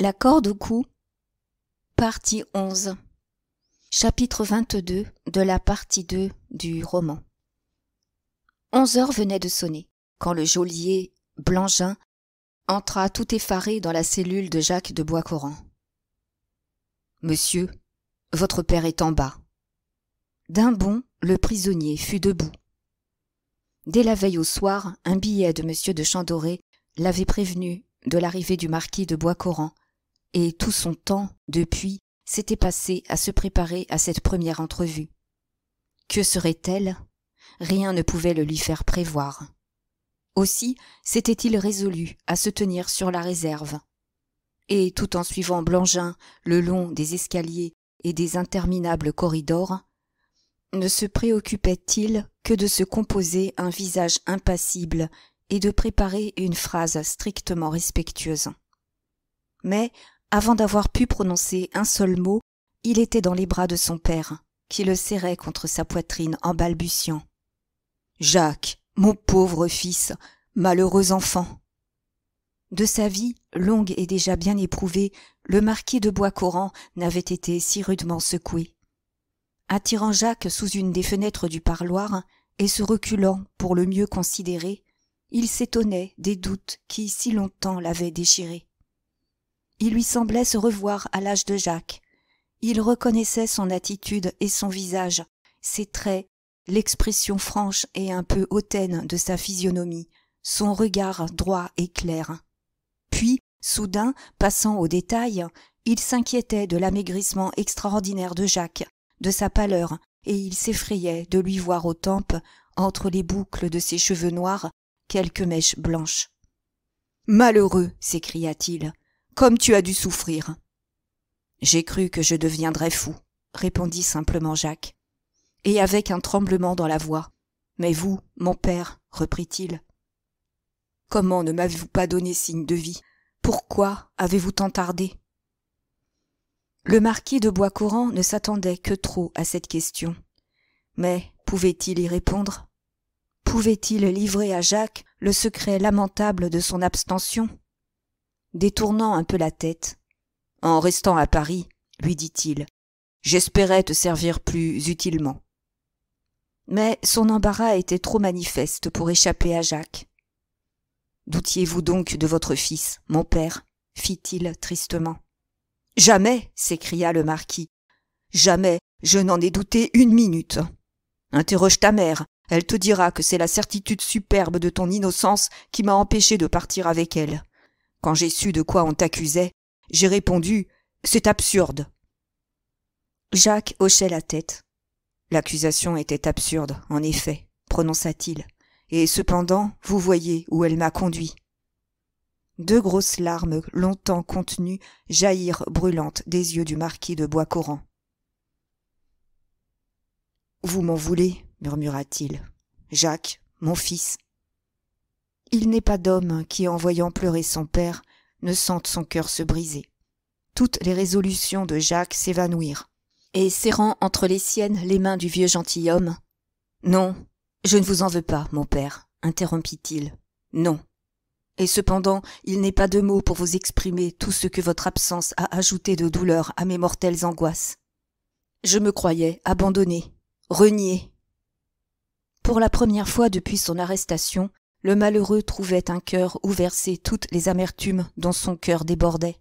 La corde au cou, partie 11, chapitre 22 de la partie 2 du roman. Onze heures venaient de sonner quand le geôlier Blangin entra tout effaré dans la cellule de Jacques de Boiscoran. Monsieur, votre père est en bas. D'un bond, le prisonnier fut debout. Dès la veille au soir, un billet de Monsieur de Chandoré l'avait prévenu de l'arrivée du marquis de Boiscoran et tout son temps, depuis, s'était passé à se préparer à cette première entrevue. Que serait-elle Rien ne pouvait le lui faire prévoir. Aussi s'était-il résolu à se tenir sur la réserve. Et tout en suivant Blangin le long des escaliers et des interminables corridors, ne se préoccupait-il que de se composer un visage impassible et de préparer une phrase strictement respectueuse. Mais, avant d'avoir pu prononcer un seul mot, il était dans les bras de son père, qui le serrait contre sa poitrine en balbutiant. Jacques, mon pauvre fils, malheureux enfant. De sa vie, longue et déjà bien éprouvée, le marquis de Boiscoran n'avait été si rudement secoué. Attirant Jacques sous une des fenêtres du parloir, et se reculant pour le mieux considérer, il s'étonnait des doutes qui si longtemps l'avaient déchiré. Il lui semblait se revoir à l'âge de Jacques. Il reconnaissait son attitude et son visage, ses traits, l'expression franche et un peu hautaine de sa physionomie, son regard droit et clair. Puis, soudain, passant aux détails, il s'inquiétait de l'amaigrissement extraordinaire de Jacques, de sa pâleur, et il s'effrayait de lui voir aux tempes, entre les boucles de ses cheveux noirs, quelques mèches blanches. Malheureux s'écria-t-il, comme tu as dû souffrir. J'ai cru que je deviendrais fou, répondit simplement Jacques, et avec un tremblement dans la voix. Mais vous, mon père, reprit-il, comment ne m'avez-vous pas donné signe de vie Pourquoi avez-vous tant tardé Le marquis de Boiscourant ne s'attendait que trop à cette question. Mais pouvait-il y répondre Pouvait-il livrer à Jacques le secret lamentable de son abstention détournant un peu la tête. En restant à Paris, lui dit-il, j'espérais te servir plus utilement. Mais son embarras était trop manifeste pour échapper à Jacques. Doutiez-vous donc de votre fils, mon père fit-il tristement. Jamais s'écria le marquis. Jamais je n'en ai douté une minute. Interroge ta mère, elle te dira que c'est la certitude superbe de ton innocence qui m'a empêché de partir avec elle. Quand j'ai su de quoi on t'accusait, j'ai répondu C'est absurde. Jacques hochait la tête. L'accusation était absurde, en effet, prononça-t-il. Et cependant, vous voyez où elle m'a conduit. Deux grosses larmes longtemps contenues jaillirent brûlantes des yeux du marquis de « Vous m'en voulez, murmura-t-il. Jacques, mon fils, il n'est pas d'homme qui, en voyant pleurer son père, ne sente son cœur se briser. Toutes les résolutions de Jacques s'évanouirent, et serrant entre les siennes les mains du vieux gentilhomme, Non, je ne vous en veux pas, mon père, interrompit-il. Non. Et cependant, il n'est pas de mots pour vous exprimer tout ce que votre absence a ajouté de douleur à mes mortelles angoisses. Je me croyais abandonné, renié. Pour la première fois depuis son arrestation, le malheureux trouvait un cœur où versaient toutes les amertumes dont son cœur débordait.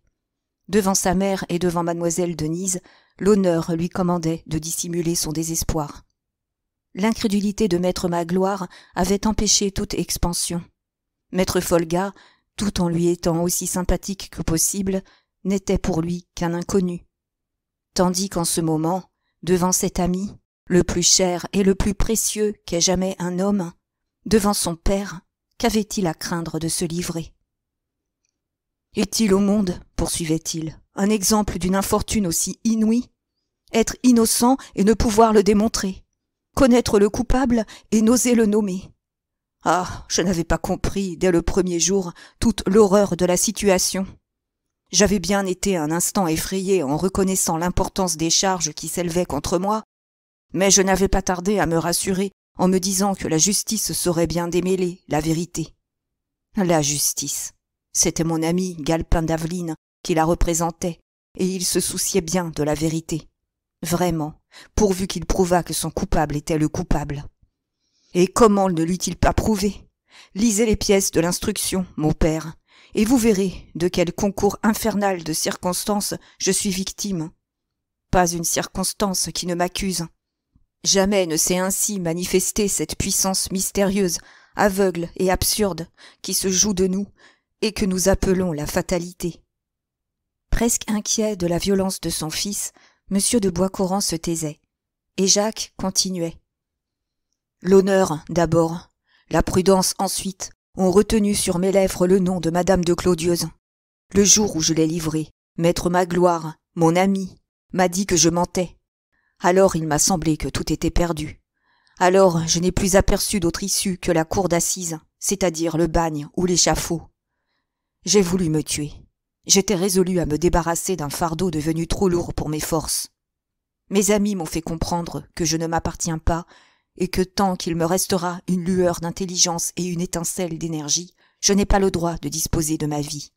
Devant sa mère et devant mademoiselle Denise, l'honneur lui commandait de dissimuler son désespoir. L'incrédulité de maître Magloire avait empêché toute expansion. Maître Folga, tout en lui étant aussi sympathique que possible, n'était pour lui qu'un inconnu. Tandis qu'en ce moment, devant cet ami, le plus cher et le plus précieux qu'ait jamais un homme, devant son père, qu'avait-il à craindre de se livrer Est-il au monde, poursuivait-il, un exemple d'une infortune aussi inouïe Être innocent et ne pouvoir le démontrer Connaître le coupable et n'oser le nommer Ah, je n'avais pas compris, dès le premier jour, toute l'horreur de la situation. J'avais bien été un instant effrayé en reconnaissant l'importance des charges qui s'élevaient contre moi, mais je n'avais pas tardé à me rassurer en me disant que la justice saurait bien démêler la vérité. La justice. C'était mon ami Galpin d'Aveline qui la représentait, et il se souciait bien de la vérité. Vraiment, pourvu qu'il prouvât que son coupable était le coupable. Et comment ne l'eût-il pas prouvé Lisez les pièces de l'instruction, mon père, et vous verrez de quel concours infernal de circonstances je suis victime. Pas une circonstance qui ne m'accuse, Jamais ne s'est ainsi manifestée cette puissance mystérieuse, aveugle et absurde, qui se joue de nous, et que nous appelons la fatalité. Presque inquiet de la violence de son fils, M. de Boiscoran se taisait, et Jacques continuait. L'honneur, d'abord, la prudence ensuite, ont retenu sur mes lèvres le nom de madame de Claudieuse. Le jour où je l'ai livrée, maître Magloire, mon ami, m'a dit que je mentais, alors il m'a semblé que tout était perdu. Alors je n'ai plus aperçu d'autre issue que la cour d'assises, c'est-à-dire le bagne ou l'échafaud. J'ai voulu me tuer. J'étais résolu à me débarrasser d'un fardeau devenu trop lourd pour mes forces. Mes amis m'ont fait comprendre que je ne m'appartiens pas et que tant qu'il me restera une lueur d'intelligence et une étincelle d'énergie, je n'ai pas le droit de disposer de ma vie.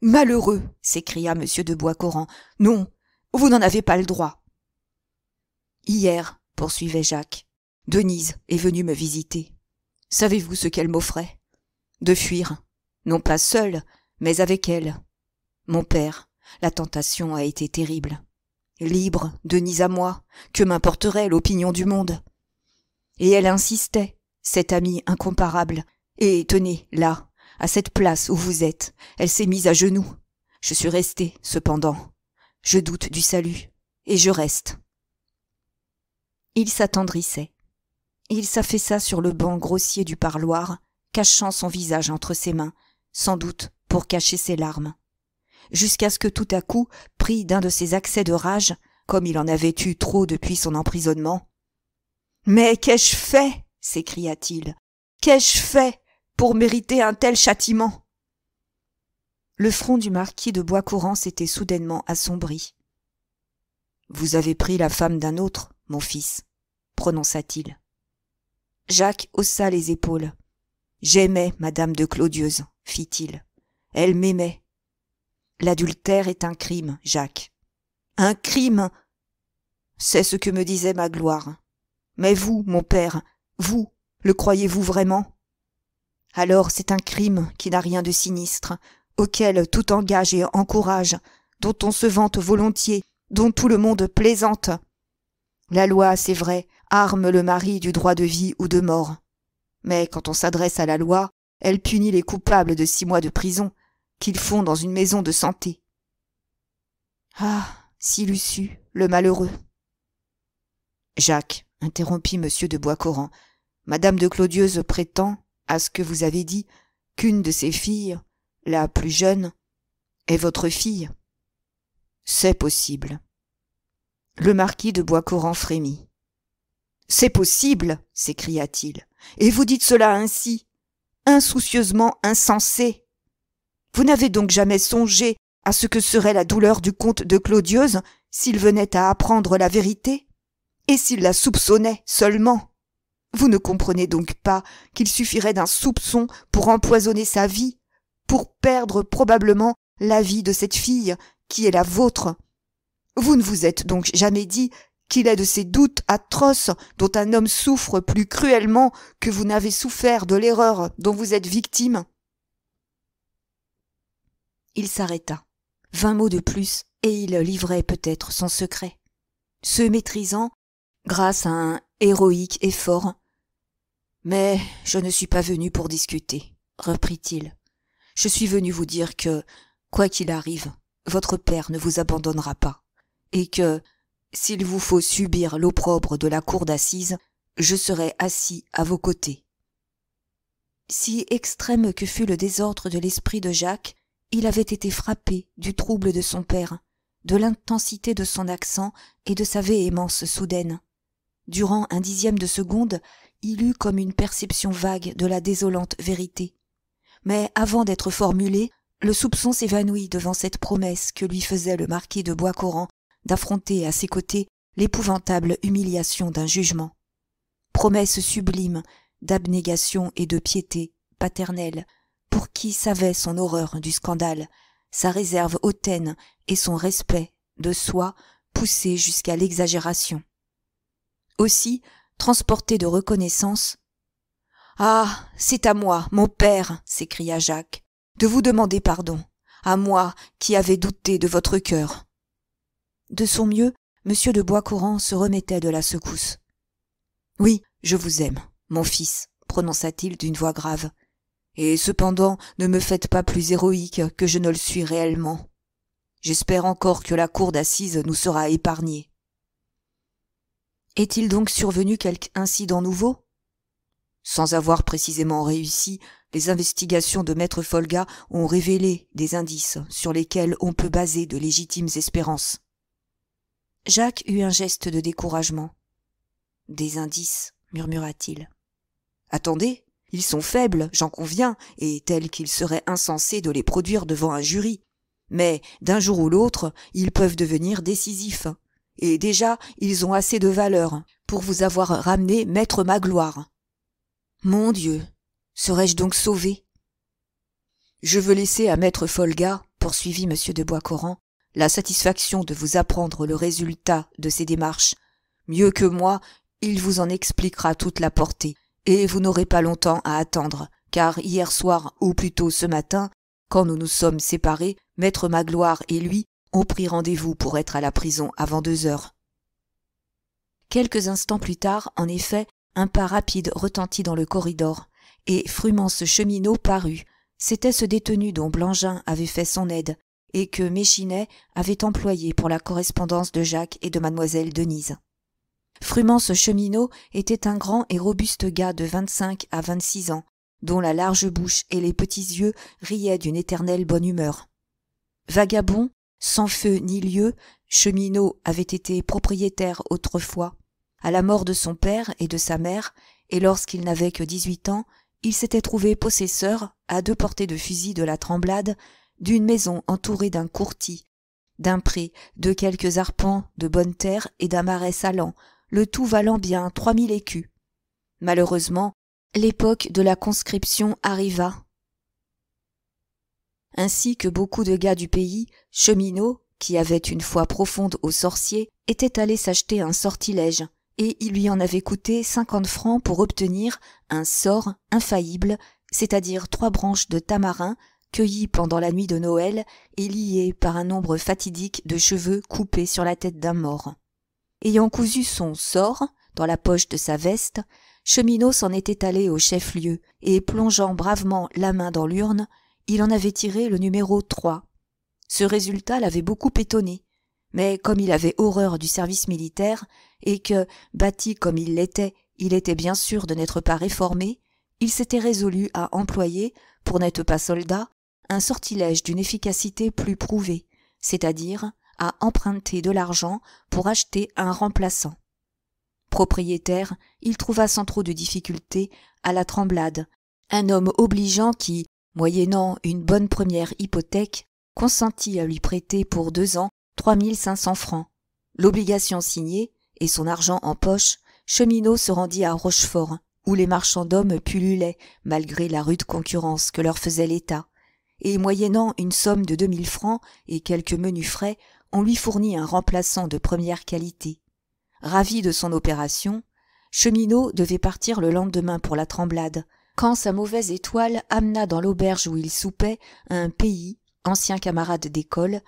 Malheureux, s'écria M. de Bois-Coran. Non, vous n'en avez pas le droit hier poursuivait jacques denise est venue me visiter savez-vous ce qu'elle m'offrait de fuir non pas seule mais avec elle mon père la tentation a été terrible libre denise à moi que m'importerait l'opinion du monde et elle insistait cette amie incomparable et tenez là à cette place où vous êtes elle s'est mise à genoux je suis restée cependant je doute du salut et je reste il s'attendrissait. Il s'affaissa sur le banc grossier du parloir, cachant son visage entre ses mains, sans doute pour cacher ses larmes. Jusqu'à ce que tout à coup, pris d'un de ses accès de rage, comme il en avait eu trop depuis son emprisonnement. Mais qu'ai-je fait s'écria-t-il. Qu'ai-je fait pour mériter un tel châtiment Le front du marquis de Boiscourant s'était soudainement assombri. Vous avez pris la femme d'un autre, mon fils, prononça-t-il. Jacques haussa les épaules. J'aimais madame de Claudieuse, fit-il. Elle m'aimait. L'adultère est un crime, Jacques. Un crime C'est ce que me disait ma gloire. Mais vous, mon père, vous, le croyez-vous vraiment Alors c'est un crime qui n'a rien de sinistre, auquel tout engage et encourage, dont on se vante volontiers, dont tout le monde plaisante, la loi, c'est vrai, arme le mari du droit de vie ou de mort. Mais quand on s'adresse à la loi, elle punit les coupables de six mois de prison qu'ils font dans une maison de santé. Ah, s'il eût su le malheureux. Jacques, interrompit M. de Boiscoran, Madame de Claudieuse prétend, à ce que vous avez dit, qu'une de ses filles, la plus jeune, est votre fille. C'est possible. Le marquis de Boiscoran frémit. C'est possible, s'écria-t-il. Et vous dites cela ainsi, insoucieusement insensé. Vous n'avez donc jamais songé à ce que serait la douleur du comte de Claudieuse s'il venait à apprendre la vérité Et s'il la soupçonnait seulement Vous ne comprenez donc pas qu'il suffirait d'un soupçon pour empoisonner sa vie, pour perdre probablement la vie de cette fille qui est la vôtre vous ne vous êtes donc jamais dit qu'il est de ces doutes atroces dont un homme souffre plus cruellement que vous n'avez souffert de l'erreur dont vous êtes victime. Il s'arrêta. Vingt mots de plus, et il livrait peut-être son secret. Se maîtrisant, grâce à un héroïque effort. Mais je ne suis pas venu pour discuter, reprit-il. Je suis venu vous dire que, quoi qu'il arrive, votre père ne vous abandonnera pas et que, s'il vous faut subir l'opprobre de la cour d'assises, je serai assis à vos côtés. Si extrême que fut le désordre de l'esprit de Jacques, il avait été frappé du trouble de son père, de l'intensité de son accent et de sa véhémence soudaine. Durant un dixième de seconde, il eut comme une perception vague de la désolante vérité. Mais avant d'être formulé, le soupçon s'évanouit devant cette promesse que lui faisait le marquis de Boiscoran d'affronter à ses côtés l'épouvantable humiliation d'un jugement. Promesse sublime d'abnégation et de piété paternelle, pour qui savait son horreur du scandale, sa réserve hautaine et son respect de soi poussé jusqu'à l'exagération. Aussi, transporté de reconnaissance, Ah, c'est à moi, mon père, s'écria Jacques, de vous demander pardon, à moi qui avais douté de votre cœur, de son mieux, M. de Boiscourant se remettait de la secousse. Oui, je vous aime, mon fils, prononça-t-il d'une voix grave. Et cependant, ne me faites pas plus héroïque que je ne le suis réellement. J'espère encore que la cour d'assises nous sera épargnée. Est-il donc survenu quelque incident nouveau Sans avoir précisément réussi, les investigations de Maître Folga ont révélé des indices sur lesquels on peut baser de légitimes espérances. Jacques eut un geste de découragement. Des indices, murmura-t-il. Attendez, ils sont faibles, j'en conviens, et tels qu'il serait insensé de les produire devant un jury. Mais d'un jour ou l'autre, ils peuvent devenir décisifs. Et déjà, ils ont assez de valeur pour vous avoir ramené maître Magloire. Mon Dieu, serais-je donc sauvé Je veux laisser à maître Folga, poursuivit M. de Boiscoran, la satisfaction de vous apprendre le résultat de ces démarches. Mieux que moi, il vous en expliquera toute la portée, et vous n'aurez pas longtemps à attendre, car hier soir, ou plutôt ce matin, quand nous nous sommes séparés, maître Magloire et lui ont pris rendez-vous pour être à la prison avant deux heures. Quelques instants plus tard, en effet, un pas rapide retentit dans le corridor, et ce Cheminot parut. C'était ce détenu dont Blangin avait fait son aide, et que Méchinet avait employé pour la correspondance de Jacques et de mademoiselle Denise. Frumence Cheminot était un grand et robuste gars de vingt-cinq à vingt-six ans, dont la large bouche et les petits yeux riaient d'une éternelle bonne humeur. Vagabond, sans feu ni lieu, Cheminot avait été propriétaire autrefois. À la mort de son père et de sa mère, et lorsqu'il n'avait que dix-huit ans, il s'était trouvé possesseur, à deux portées de fusil de la Tremblade, d'une maison entourée d'un courtis, d'un pré, de quelques arpents de bonne terre et d'un marais salant, le tout valant bien trois mille écus. Malheureusement, l'époque de la conscription arriva. Ainsi que beaucoup de gars du pays, cheminots, qui avaient une foi profonde aux sorciers, étaient allés s'acheter un sortilège, et il lui en avait coûté cinquante francs pour obtenir un sort infaillible, c'est-à-dire trois branches de tamarin, cueilli pendant la nuit de Noël et lié par un nombre fatidique de cheveux coupés sur la tête d'un mort. Ayant cousu son sort dans la poche de sa veste, Cheminot s'en était allé au chef-lieu et plongeant bravement la main dans l'urne, il en avait tiré le numéro 3. Ce résultat l'avait beaucoup étonné, mais comme il avait horreur du service militaire et que, bâti comme il l'était, il était bien sûr de n'être pas réformé, il s'était résolu à employer, pour n'être pas soldat, un sortilège d'une efficacité plus prouvée, c'est-à-dire à emprunter de l'argent pour acheter un remplaçant. Propriétaire, il trouva sans trop de difficultés à la Tremblade, un homme obligeant qui, moyennant une bonne première hypothèque, consentit à lui prêter pour deux ans trois mille cinq cents francs. L'obligation signée, et son argent en poche, Cheminot se rendit à Rochefort, où les marchands d'hommes pullulaient, malgré la rude concurrence que leur faisait l'État, et moyennant une somme de deux mille francs et quelques menus frais on lui fournit un remplaçant de première qualité ravi de son opération cheminot devait partir le lendemain pour la tremblade quand sa mauvaise étoile amena dans l'auberge où il soupait un pays ancien camarade d'école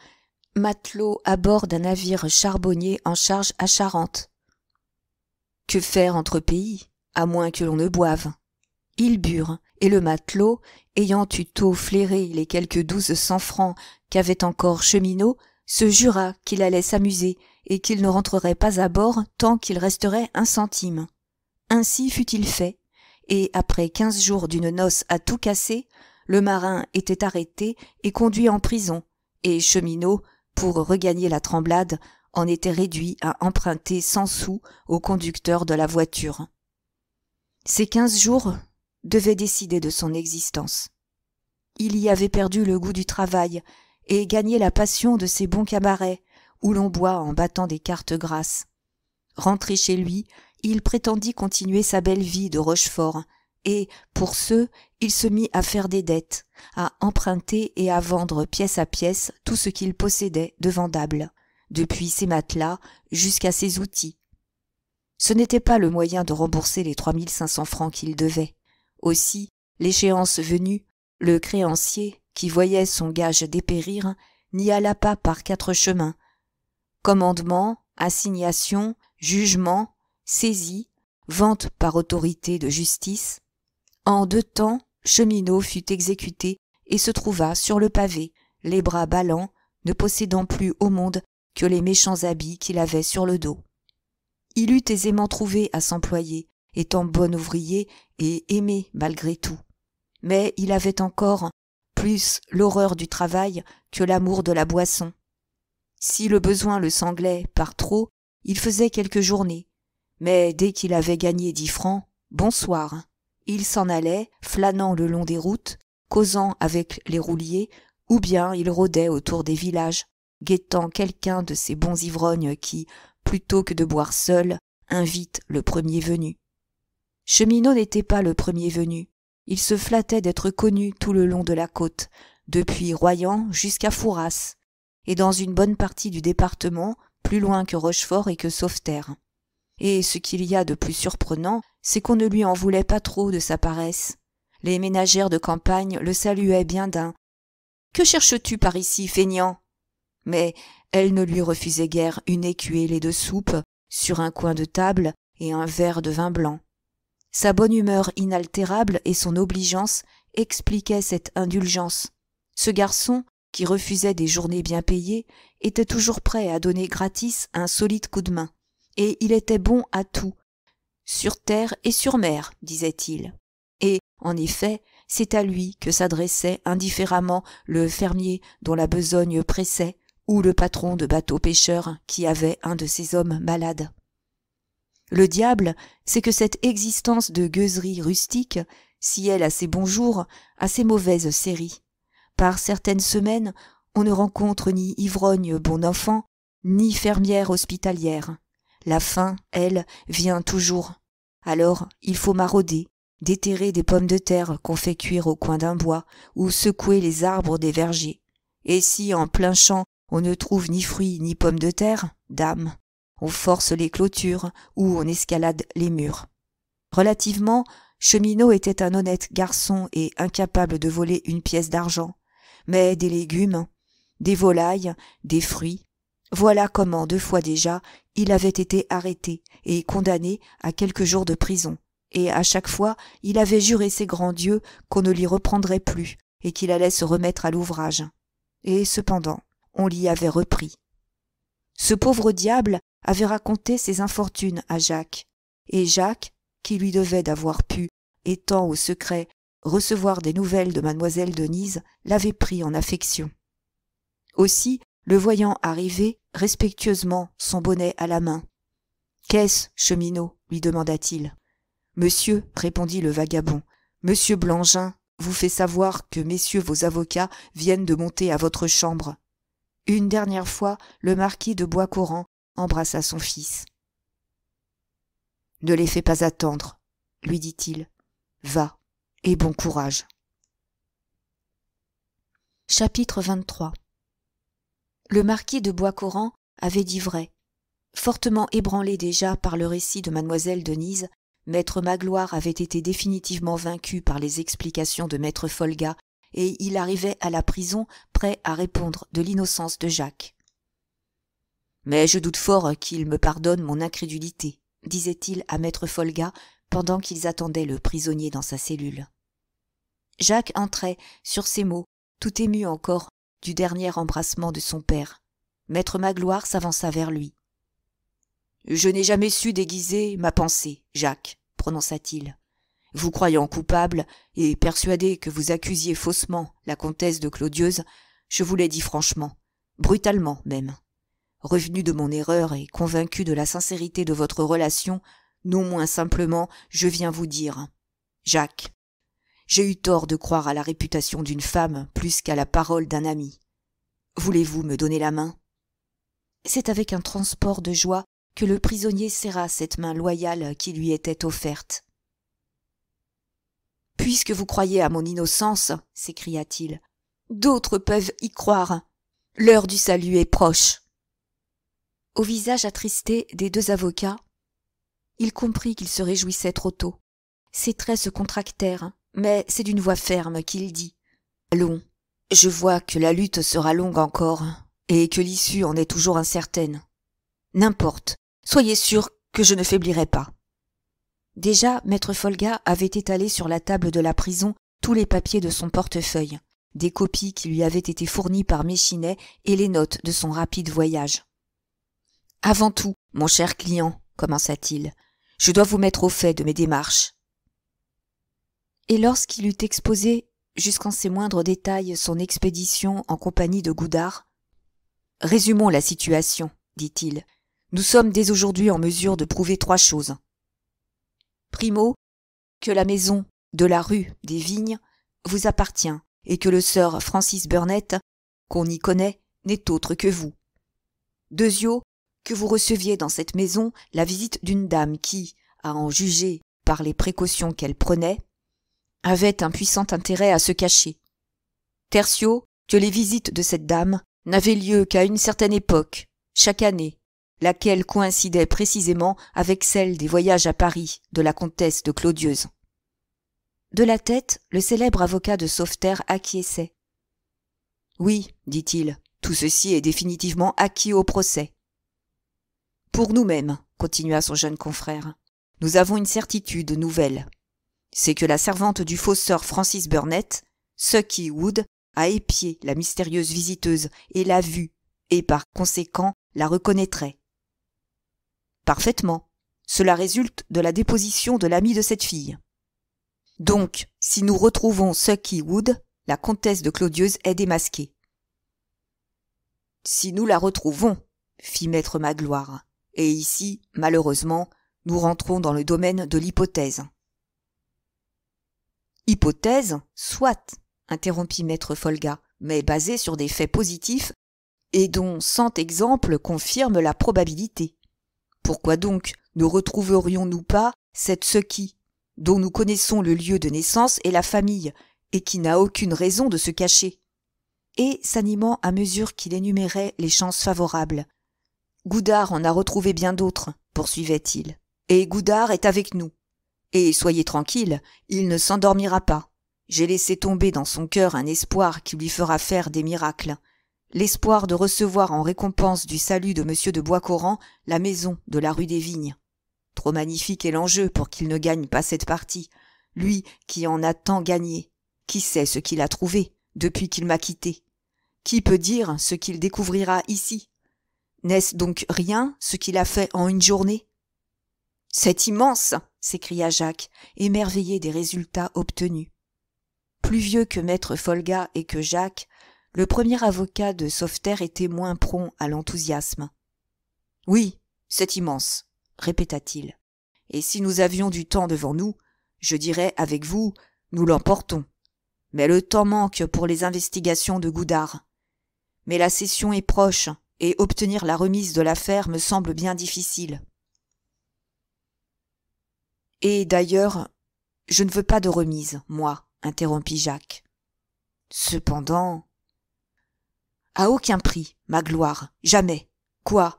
matelot à bord d'un navire charbonnier en charge à charente que faire entre pays à moins que l'on ne boive il burent et le matelot ayant eu tôt flairé les quelques douze cents francs qu'avait encore cheminot, se jura qu'il allait s'amuser et qu'il ne rentrerait pas à bord tant qu'il resterait un centime ainsi fut-il fait et après quinze jours d'une noce à tout casser le marin était arrêté et conduit en prison et cheminot, pour regagner la tremblade en était réduit à emprunter cent sous au conducteur de la voiture ces quinze jours devait décider de son existence. Il y avait perdu le goût du travail et gagné la passion de ses bons cabarets où l'on boit en battant des cartes grasses. Rentré chez lui, il prétendit continuer sa belle vie de Rochefort, et, pour ce, il se mit à faire des dettes, à emprunter et à vendre pièce à pièce tout ce qu'il possédait de vendable, depuis ses matelas jusqu'à ses outils. Ce n'était pas le moyen de rembourser les trois mille cinq cents francs qu'il devait. Aussi, l'échéance venue, le créancier, qui voyait son gage dépérir, n'y alla pas par quatre chemins. Commandement, assignation, jugement, saisie, vente par autorité de justice. En deux temps, Cheminot fut exécuté et se trouva sur le pavé, les bras ballants, ne possédant plus au monde que les méchants habits qu'il avait sur le dos. Il eût aisément trouvé à s'employer, étant bon ouvrier et aimé malgré tout. Mais il avait encore plus l'horreur du travail que l'amour de la boisson. Si le besoin le sanglait par trop, il faisait quelques journées. Mais dès qu'il avait gagné dix francs, bonsoir. Il s'en allait, flânant le long des routes, causant avec les rouliers, ou bien il rôdait autour des villages, guettant quelqu'un de ces bons ivrognes qui, plutôt que de boire seul, invitent le premier venu. Cheminot n'était pas le premier venu. Il se flattait d'être connu tout le long de la côte, depuis Royan jusqu'à Fouras, et dans une bonne partie du département, plus loin que Rochefort et que Sauveterre. Et ce qu'il y a de plus surprenant, c'est qu'on ne lui en voulait pas trop de sa paresse. Les ménagères de campagne le saluaient bien d'un Que cherches-tu par ici, feignant Mais elles ne lui refusaient guère une et deux soupes sur un coin de table et un verre de vin blanc. Sa bonne humeur inaltérable et son obligeance expliquaient cette indulgence. Ce garçon, qui refusait des journées bien payées, était toujours prêt à donner gratis un solide coup de main. Et il était bon à tout, sur terre et sur mer, disait-il. Et, en effet, c'est à lui que s'adressait indifféremment le fermier dont la besogne pressait, ou le patron de bateau pêcheur qui avait un de ses hommes malades. Le diable, c'est que cette existence de gueuserie rustique, si elle a ses bons jours, a ses mauvaises séries. Par certaines semaines, on ne rencontre ni ivrogne bon enfant, ni fermière hospitalière. La faim, elle, vient toujours. Alors, il faut marauder, déterrer des pommes de terre qu'on fait cuire au coin d'un bois, ou secouer les arbres des vergers. Et si, en plein champ, on ne trouve ni fruits ni pommes de terre, dame, on force les clôtures ou on escalade les murs. Relativement, Cheminot était un honnête garçon et incapable de voler une pièce d'argent, mais des légumes, des volailles, des fruits. Voilà comment, deux fois déjà, il avait été arrêté et condamné à quelques jours de prison, et à chaque fois il avait juré ses grands dieux qu'on ne l'y reprendrait plus et qu'il allait se remettre à l'ouvrage. Et cependant, on l'y avait repris. Ce pauvre diable avait raconté ses infortunes à Jacques, et Jacques, qui lui devait d'avoir pu, étant au secret, recevoir des nouvelles de mademoiselle Denise, l'avait pris en affection. Aussi, le voyant arriver, respectueusement, son bonnet à la main. Qu'est-ce, cheminot lui demanda-t-il. Monsieur, répondit le vagabond, Monsieur Blangin vous fait savoir que messieurs vos avocats viennent de monter à votre chambre. Une dernière fois, le marquis de embrassa son fils. Ne les fais pas attendre, lui dit-il. Va, et bon courage. Chapitre 23 Le marquis de Boiscoran avait dit vrai. Fortement ébranlé déjà par le récit de mademoiselle Denise, maître Magloire avait été définitivement vaincu par les explications de maître Folga, et il arrivait à la prison prêt à répondre de l'innocence de Jacques mais je doute fort qu'il me pardonne mon incrédulité, disait-il à maître Folga pendant qu'ils attendaient le prisonnier dans sa cellule. Jacques entrait, sur ces mots, tout ému encore du dernier embrassement de son père. Maître Magloire s'avança vers lui. Je n'ai jamais su déguiser ma pensée, Jacques, prononça-t-il. Vous croyant coupable et persuadé que vous accusiez faussement la comtesse de Claudieuse, je vous l'ai dit franchement, brutalement même revenu de mon erreur et convaincu de la sincérité de votre relation non moins simplement je viens vous dire jacques j'ai eu tort de croire à la réputation d'une femme plus qu'à la parole d'un ami voulez-vous me donner la main c'est avec un transport de joie que le prisonnier serra cette main loyale qui lui était offerte puisque vous croyez à mon innocence s'écria-t-il d'autres peuvent y croire l'heure du salut est proche au visage attristé des deux avocats, il comprit qu'il se réjouissait trop tôt. Ses traits se contractèrent, hein. mais c'est d'une voix ferme qu'il dit. Allons, je vois que la lutte sera longue encore, hein, et que l'issue en est toujours incertaine. N'importe, soyez sûr que je ne faiblirai pas. Déjà, maître Folga avait étalé sur la table de la prison tous les papiers de son portefeuille, des copies qui lui avaient été fournies par Méchinet et les notes de son rapide voyage. Avant tout, mon cher client, commença-t-il, je dois vous mettre au fait de mes démarches. Et lorsqu'il eut exposé jusqu'en ses moindres détails son expédition en compagnie de Goudard, Résumons la situation, dit-il. Nous sommes dès aujourd'hui en mesure de prouver trois choses. Primo, que la maison de la rue des Vignes vous appartient et que le sœur Francis Burnett, qu'on y connaît, n'est autre que vous. Deuxio, que vous receviez dans cette maison la visite d'une dame qui, à en juger par les précautions qu'elle prenait, avait un puissant intérêt à se cacher. Tertio, que les visites de cette dame n'avaient lieu qu'à une certaine époque, chaque année, laquelle coïncidait précisément avec celle des voyages à Paris de la comtesse de Claudieuse. De la tête, le célèbre avocat de Sauveterre acquiesçait. Oui, dit-il, tout ceci est définitivement acquis au procès. Pour nous-mêmes, continua son jeune confrère, nous avons une certitude nouvelle. C'est que la servante du fausseur Francis Burnett, Sucky Wood, a épié la mystérieuse visiteuse et l'a vue, et par conséquent la reconnaîtrait. Parfaitement. Cela résulte de la déposition de l'ami de cette fille. Donc, si nous retrouvons Sucky Wood, la comtesse de Claudieuse est démasquée. Si nous la retrouvons, fit maître Magloire, et ici, malheureusement, nous rentrons dans le domaine de l'hypothèse. Hypothèse, soit, interrompit maître Folga, mais basée sur des faits positifs et dont cent exemples confirment la probabilité. Pourquoi donc ne retrouverions-nous pas cette ce qui dont nous connaissons le lieu de naissance et la famille, et qui n'a aucune raison de se cacher Et s'animant à mesure qu'il énumérait les chances favorables, Goudard en a retrouvé bien d'autres, poursuivait-il. Et Goudard est avec nous. Et soyez tranquille, il ne s'endormira pas. J'ai laissé tomber dans son cœur un espoir qui lui fera faire des miracles. L'espoir de recevoir en récompense du salut de monsieur de Boiscoran la maison de la rue des Vignes. Trop magnifique est l'enjeu pour qu'il ne gagne pas cette partie. Lui qui en a tant gagné. Qui sait ce qu'il a trouvé depuis qu'il m'a quitté? Qui peut dire ce qu'il découvrira ici? N'est-ce donc rien ce qu'il a fait en une journée C'est immense s'écria Jacques, émerveillé des résultats obtenus. Plus vieux que maître Folga et que Jacques, le premier avocat de Sauveterre était moins prompt à l'enthousiasme. Oui, c'est immense, répéta-t-il. Et si nous avions du temps devant nous, je dirais avec vous, nous l'emportons. Mais le temps manque pour les investigations de Goudard. Mais la session est proche, et obtenir la remise de l'affaire me semble bien difficile. Et d'ailleurs, je ne veux pas de remise, moi, interrompit Jacques. Cependant. À aucun prix, ma gloire, jamais. Quoi?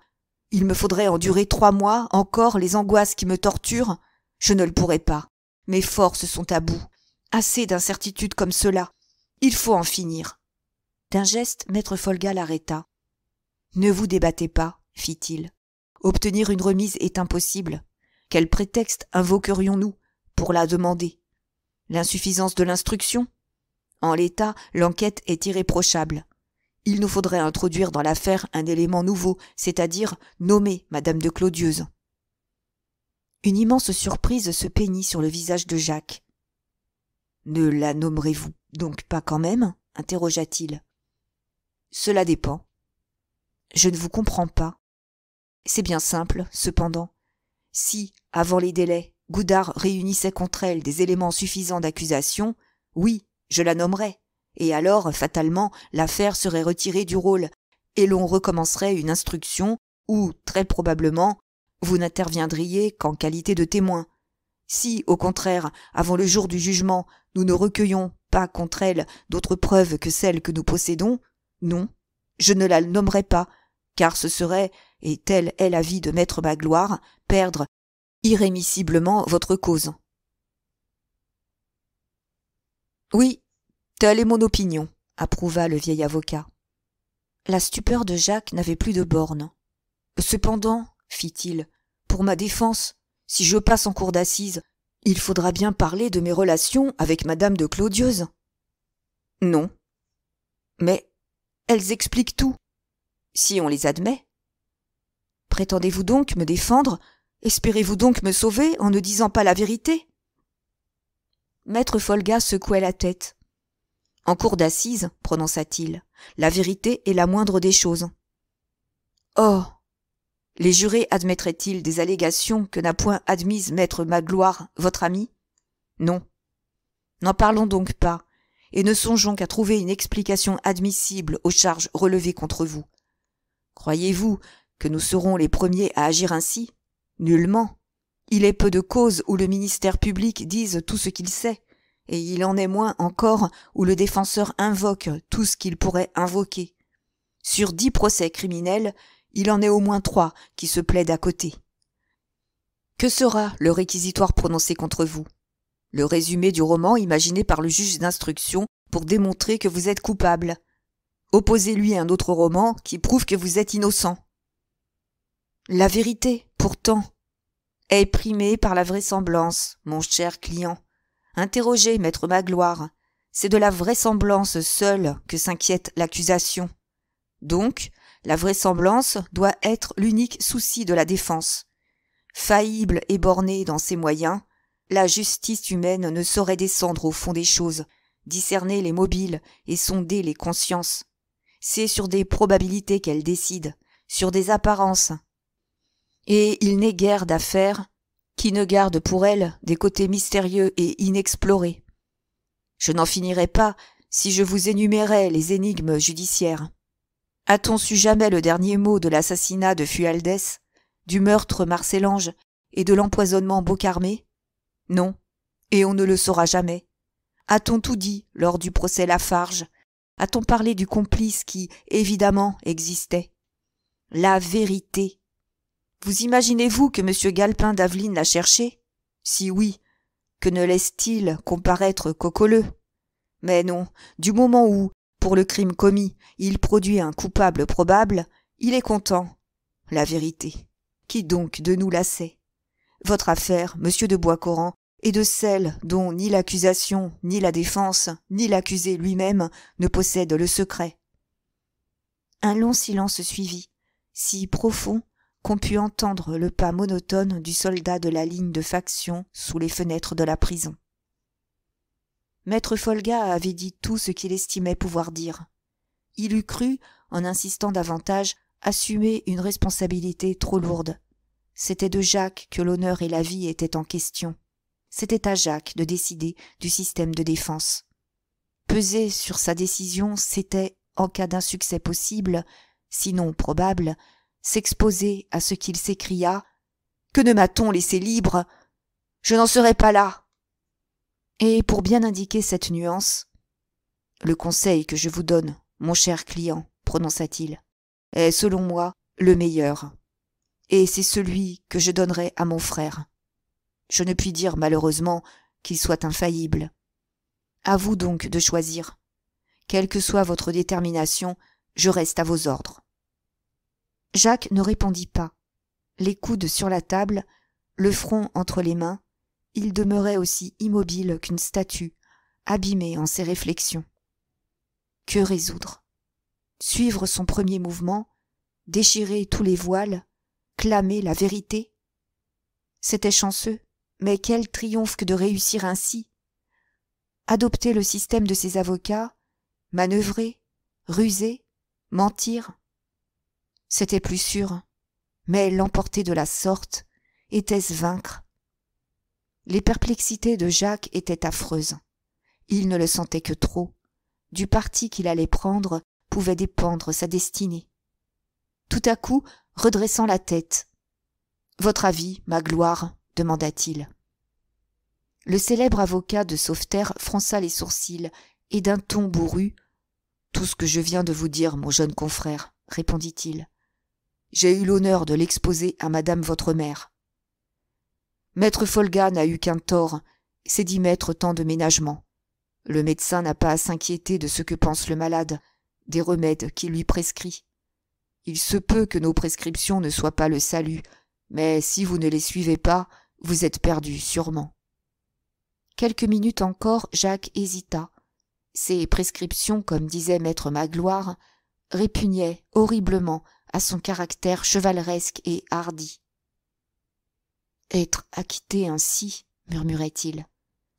Il me faudrait endurer trois mois encore les angoisses qui me torturent. Je ne le pourrais pas. Mes forces sont à bout. Assez d'incertitudes comme cela. Il faut en finir. D'un geste, maître Folga l'arrêta. Ne vous débattez pas, fit-il. Obtenir une remise est impossible. Quel prétexte invoquerions-nous pour la demander L'insuffisance de l'instruction En l'état, l'enquête est irréprochable. Il nous faudrait introduire dans l'affaire un élément nouveau, c'est-à-dire nommer Madame de Claudieuse. Une immense surprise se peignit sur le visage de Jacques. Ne la nommerez-vous donc pas quand même interrogea-t-il. Cela dépend. Je ne vous comprends pas. C'est bien simple, cependant. Si, avant les délais, Goudard réunissait contre elle des éléments suffisants d'accusation, oui, je la nommerais. Et alors, fatalement, l'affaire serait retirée du rôle, et l'on recommencerait une instruction où, très probablement, vous n'interviendriez qu'en qualité de témoin. Si, au contraire, avant le jour du jugement, nous ne recueillons pas contre elle d'autres preuves que celles que nous possédons, non, je ne la nommerais pas, car ce serait, et tel est l'avis de Maître Magloire, perdre irrémissiblement votre cause. Oui, telle est mon opinion, approuva le vieil avocat. La stupeur de Jacques n'avait plus de bornes. Cependant, fit-il, pour ma défense, si je passe en cour d'assises, il faudra bien parler de mes relations avec madame de Claudieuse. Non. Mais elles expliquent tout si on les admet. Prétendez-vous donc me défendre Espérez-vous donc me sauver en ne disant pas la vérité Maître Folga secouait la tête. En cour d'assises, prononça-t-il, la vérité est la moindre des choses. Oh Les jurés admettraient-ils des allégations que n'a point admises Maître Magloire, votre ami Non. N'en parlons donc pas, et ne songeons qu'à trouver une explication admissible aux charges relevées contre vous croyez-vous que nous serons les premiers à agir ainsi nullement il est peu de causes où le ministère public dise tout ce qu'il sait et il en est moins encore où le défenseur invoque tout ce qu'il pourrait invoquer sur dix procès criminels il en est au moins trois qui se plaident à côté que sera le réquisitoire prononcé contre vous le résumé du roman imaginé par le juge d'instruction pour démontrer que vous êtes coupable opposez-lui un autre roman qui prouve que vous êtes innocent. La vérité, pourtant, est primée par la vraisemblance, mon cher client. Interrogez, maître Magloire. C'est de la vraisemblance seule que s'inquiète l'accusation. Donc, la vraisemblance doit être l'unique souci de la défense. Faillible et bornée dans ses moyens, la justice humaine ne saurait descendre au fond des choses, discerner les mobiles et sonder les consciences c'est sur des probabilités qu'elle décide, sur des apparences. Et il n'est guère d'affaires qui ne gardent pour elle des côtés mystérieux et inexplorés. Je n'en finirai pas si je vous énumérais les énigmes judiciaires. A-t-on su jamais le dernier mot de l'assassinat de Fualdès, du meurtre Marcellange et de l'empoisonnement Beaucarmé Non, et on ne le saura jamais. A-t-on tout dit lors du procès Lafarge a-t-on parlé du complice qui, évidemment, existait La vérité. Vous imaginez-vous que M. Galpin d'Aveline l'a cherché Si oui, que ne laisse-t-il comparaître Cocoleux Mais non, du moment où, pour le crime commis, il produit un coupable probable, il est content. La vérité. Qui donc de nous la sait Votre affaire, M. de Boiscoran, et de celles dont ni l'accusation, ni la défense, ni l'accusé lui-même ne possèdent le secret. Un long silence suivit, si profond qu'on put entendre le pas monotone du soldat de la ligne de faction sous les fenêtres de la prison. Maître Folga avait dit tout ce qu'il estimait pouvoir dire. Il eût cru, en insistant davantage, assumer une responsabilité trop lourde. C'était de Jacques que l'honneur et la vie étaient en question. C'était à Jacques de décider du système de défense. Peser sur sa décision, c'était, en cas d'insuccès possible, sinon probable, s'exposer à ce qu'il s'écria Que ne m'a-t-on laissé libre Je n'en serai pas là Et pour bien indiquer cette nuance, le conseil que je vous donne, mon cher client, prononça-t-il, est selon moi le meilleur. Et c'est celui que je donnerai à mon frère. Je ne puis dire, malheureusement, qu'il soit infaillible. À vous donc de choisir. Quelle que soit votre détermination, je reste à vos ordres. Jacques ne répondit pas. Les coudes sur la table, le front entre les mains, il demeurait aussi immobile qu'une statue, abîmé en ses réflexions. Que résoudre Suivre son premier mouvement, déchirer tous les voiles, clamer la vérité C'était chanceux. Mais quel triomphe que de réussir ainsi Adopter le système de ses avocats, manœuvrer, ruser, mentir. C'était plus sûr, mais l'emporter de la sorte, était-ce vaincre Les perplexités de Jacques étaient affreuses. Il ne le sentait que trop. Du parti qu'il allait prendre pouvait dépendre sa destinée. Tout à coup, redressant la tête. Votre avis, ma gloire demanda-t-il. Le célèbre avocat de Sauveterre fronça les sourcils et d'un ton bourru Tout ce que je viens de vous dire, mon jeune confrère, répondit-il. J'ai eu l'honneur de l'exposer à madame votre mère. Maître Folga n'a eu qu'un tort, c'est d'y mettre tant de ménagement. Le médecin n'a pas à s'inquiéter de ce que pense le malade, des remèdes qu'il lui prescrit. Il se peut que nos prescriptions ne soient pas le salut, mais si vous ne les suivez pas, vous êtes perdu, sûrement. Quelques minutes encore, Jacques hésita. Ces prescriptions, comme disait maître Magloire, répugnaient horriblement à son caractère chevaleresque et hardi. Être acquitté ainsi, murmurait-il,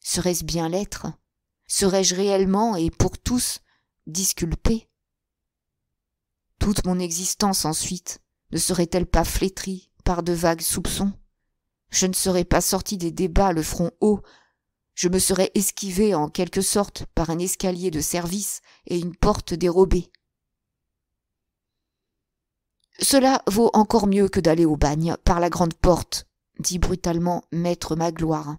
serait-ce bien l'être Serais-je réellement et pour tous disculpé Toute mon existence ensuite ne serait-elle pas flétrie par de vagues soupçons je ne serais pas sorti des débats le front haut. Je me serais esquivé en quelque sorte par un escalier de service et une porte dérobée. Cela vaut encore mieux que d'aller au bagne par la grande porte, dit brutalement maître Magloire.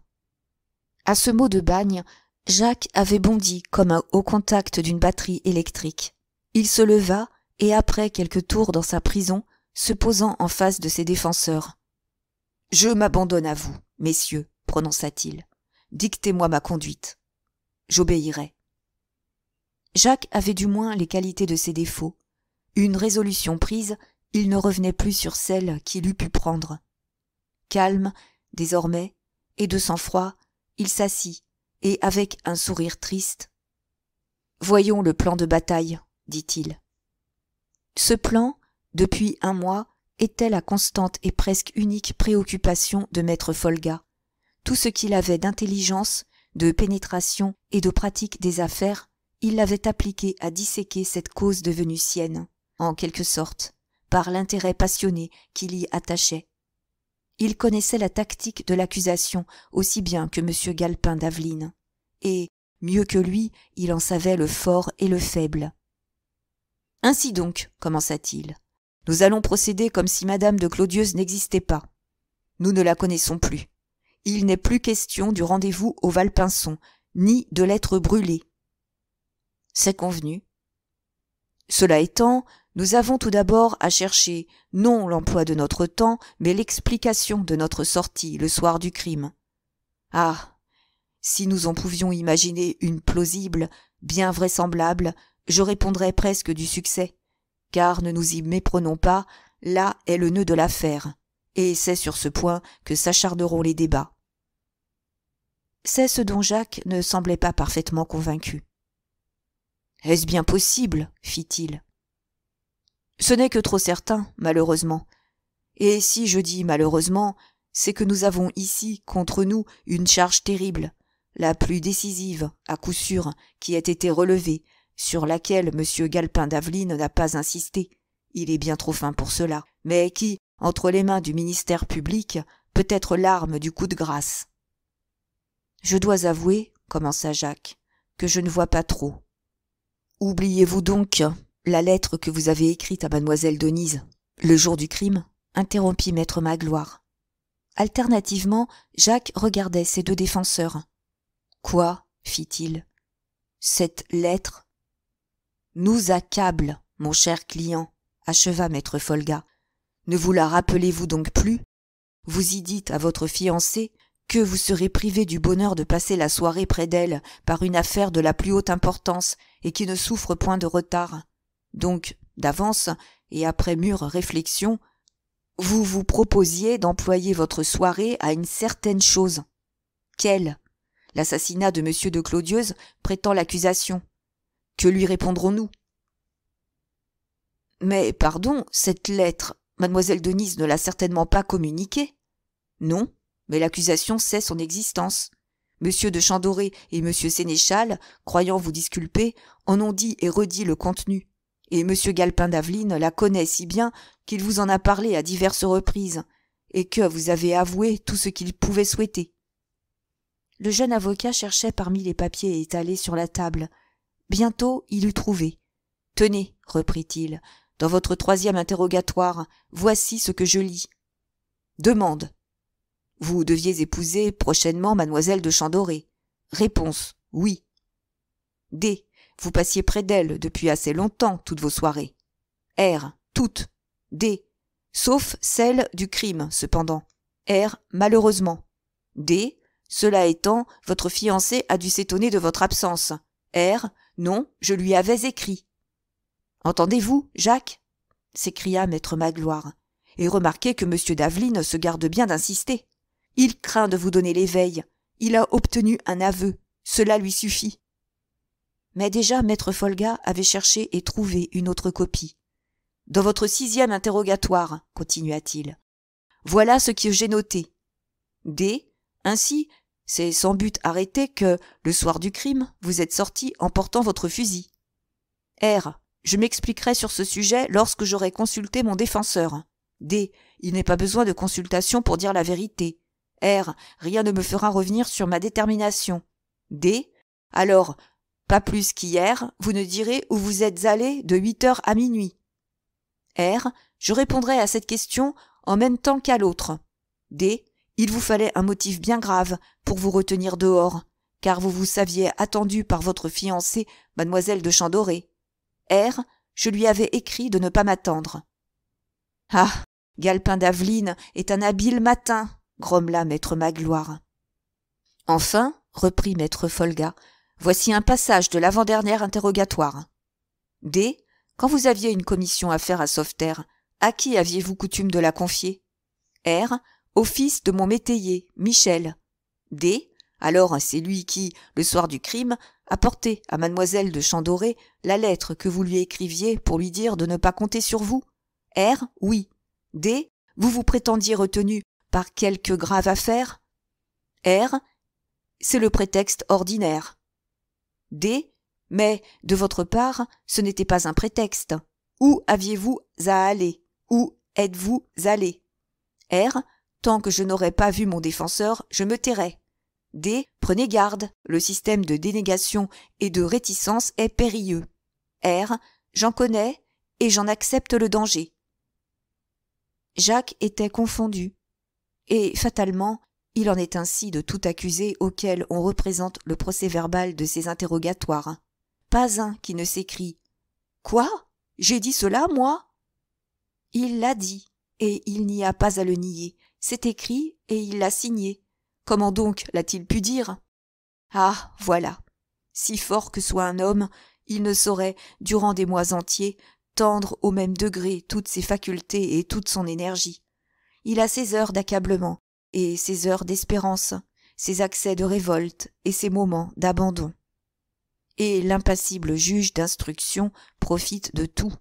À ce mot de bagne, Jacques avait bondi comme au contact d'une batterie électrique. Il se leva et après quelques tours dans sa prison, se posant en face de ses défenseurs. Je m'abandonne à vous, messieurs, prononça-t-il. Dictez-moi ma conduite. J'obéirai. Jacques avait du moins les qualités de ses défauts. Une résolution prise, il ne revenait plus sur celle qu'il eût pu prendre. Calme, désormais, et de sang-froid, il s'assit, et avec un sourire triste. Voyons le plan de bataille, dit-il. Ce plan, depuis un mois, était la constante et presque unique préoccupation de maître Folga. Tout ce qu'il avait d'intelligence, de pénétration et de pratique des affaires, il l'avait appliqué à disséquer cette cause devenue sienne, en quelque sorte, par l'intérêt passionné qu'il y attachait. Il connaissait la tactique de l'accusation aussi bien que M. Galpin d'Aveline, et, mieux que lui, il en savait le fort et le faible. Ainsi donc, commença-t-il, nous allons procéder comme si Madame de Claudieuse n'existait pas. Nous ne la connaissons plus. Il n'est plus question du rendez-vous au Valpinçon, ni de l'être brûlé. C'est convenu. Cela étant, nous avons tout d'abord à chercher non l'emploi de notre temps, mais l'explication de notre sortie le soir du crime. Ah. Si nous en pouvions imaginer une plausible, bien vraisemblable, je répondrais presque du succès car ne nous y méprenons pas, là est le nœud de l'affaire, et c'est sur ce point que s'acharderont les débats. C'est ce dont Jacques ne semblait pas parfaitement convaincu. Est-ce bien possible fit-il. Ce n'est que trop certain, malheureusement. Et si je dis malheureusement, c'est que nous avons ici contre nous une charge terrible, la plus décisive, à coup sûr, qui ait été relevée, sur laquelle M. Galpin d'Aveline n'a pas insisté, il est bien trop fin pour cela, mais qui, entre les mains du ministère public, peut être l'arme du coup de grâce. Je dois avouer, commença Jacques, que je ne vois pas trop. Oubliez-vous donc la lettre que vous avez écrite à mademoiselle Denise, le jour du crime, interrompit maître Magloire. Alternativement, Jacques regardait ses deux défenseurs. Quoi fit-il. Cette lettre nous accable, mon cher client, acheva maître Folga. Ne vous la rappelez-vous donc plus Vous y dites à votre fiancée que vous serez privé du bonheur de passer la soirée près d'elle par une affaire de la plus haute importance et qui ne souffre point de retard. Donc, d'avance, et après mûre réflexion, vous vous proposiez d'employer votre soirée à une certaine chose. Quelle L'assassinat de M. de Claudieuse prétend l'accusation. Que lui répondrons-nous Mais pardon, cette lettre, mademoiselle Denise ne l'a certainement pas communiquée. Non, mais l'accusation sait son existence. Monsieur de Chandoré et Monsieur Sénéchal, croyant vous disculper, en ont dit et redit le contenu. Et Monsieur Galpin d'Aveline la connaît si bien qu'il vous en a parlé à diverses reprises, et que vous avez avoué tout ce qu'il pouvait souhaiter. Le jeune avocat cherchait parmi les papiers étalés sur la table bientôt il eut trouvé tenez reprit-il dans votre troisième interrogatoire voici ce que je lis demande vous deviez épouser prochainement mademoiselle de Chandoré. Réponse oui. D. Vous passiez près d'elle depuis assez longtemps toutes vos soirées. R. Toutes. D. Sauf celle du crime, cependant. R. Malheureusement. D. Cela étant, votre fiancé a dû s'étonner de votre absence. R. Non, je lui avais écrit. Entendez-vous, Jacques s'écria maître Magloire. Et remarquez que M. d'Aveline se garde bien d'insister. Il craint de vous donner l'éveil. Il a obtenu un aveu. Cela lui suffit. Mais déjà maître Folga avait cherché et trouvé une autre copie. Dans votre sixième interrogatoire, continua-t-il, voilà ce que j'ai noté. D. Ainsi, c'est sans but arrêté que, le soir du crime, vous êtes sorti en portant votre fusil. R. Je m'expliquerai sur ce sujet lorsque j'aurai consulté mon défenseur. D. Il n'est pas besoin de consultation pour dire la vérité. R. Rien ne me fera revenir sur ma détermination. D. Alors, pas plus qu'hier, vous ne direz où vous êtes allé de 8 heures à minuit. R. Je répondrai à cette question en même temps qu'à l'autre. D. Il vous fallait un motif bien grave pour vous retenir dehors, car vous vous saviez attendu par votre fiancée, mademoiselle de Chandoré. R, je lui avais écrit de ne pas m'attendre. Ah. Galpin d'Aveline est un habile matin, grommela maître Magloire. Enfin, reprit maître Folga, voici un passage de l'avant-dernière interrogatoire. D. Quand vous aviez une commission à faire à Sauveterre, à qui aviez-vous coutume de la confier? R au fils de mon métayer, Michel. D. Alors c'est lui qui, le soir du crime, a porté à mademoiselle de Chandoré la lettre que vous lui écriviez pour lui dire de ne pas compter sur vous. R. Oui. D. Vous vous prétendiez retenu par quelque grave affaire. R. C'est le prétexte ordinaire. D. Mais, de votre part, ce n'était pas un prétexte. Où aviez-vous à aller Où êtes-vous allé R. Tant que je n'aurai pas vu mon défenseur, je me tairai. D. Prenez garde, le système de dénégation et de réticence est périlleux. R. J'en connais et j'en accepte le danger. Jacques était confondu. Et fatalement, il en est ainsi de tout accusé auquel on représente le procès verbal de ses interrogatoires. Pas un qui ne s'écrie Quoi J'ai dit cela, moi Il l'a dit, et il n'y a pas à le nier, c'est écrit et il l'a signé. Comment donc l'a-t-il pu dire Ah, voilà. Si fort que soit un homme, il ne saurait, durant des mois entiers, tendre au même degré toutes ses facultés et toute son énergie. Il a ses heures d'accablement, et ses heures d'espérance, ses accès de révolte et ses moments d'abandon. Et l'impassible juge d'instruction profite de tout.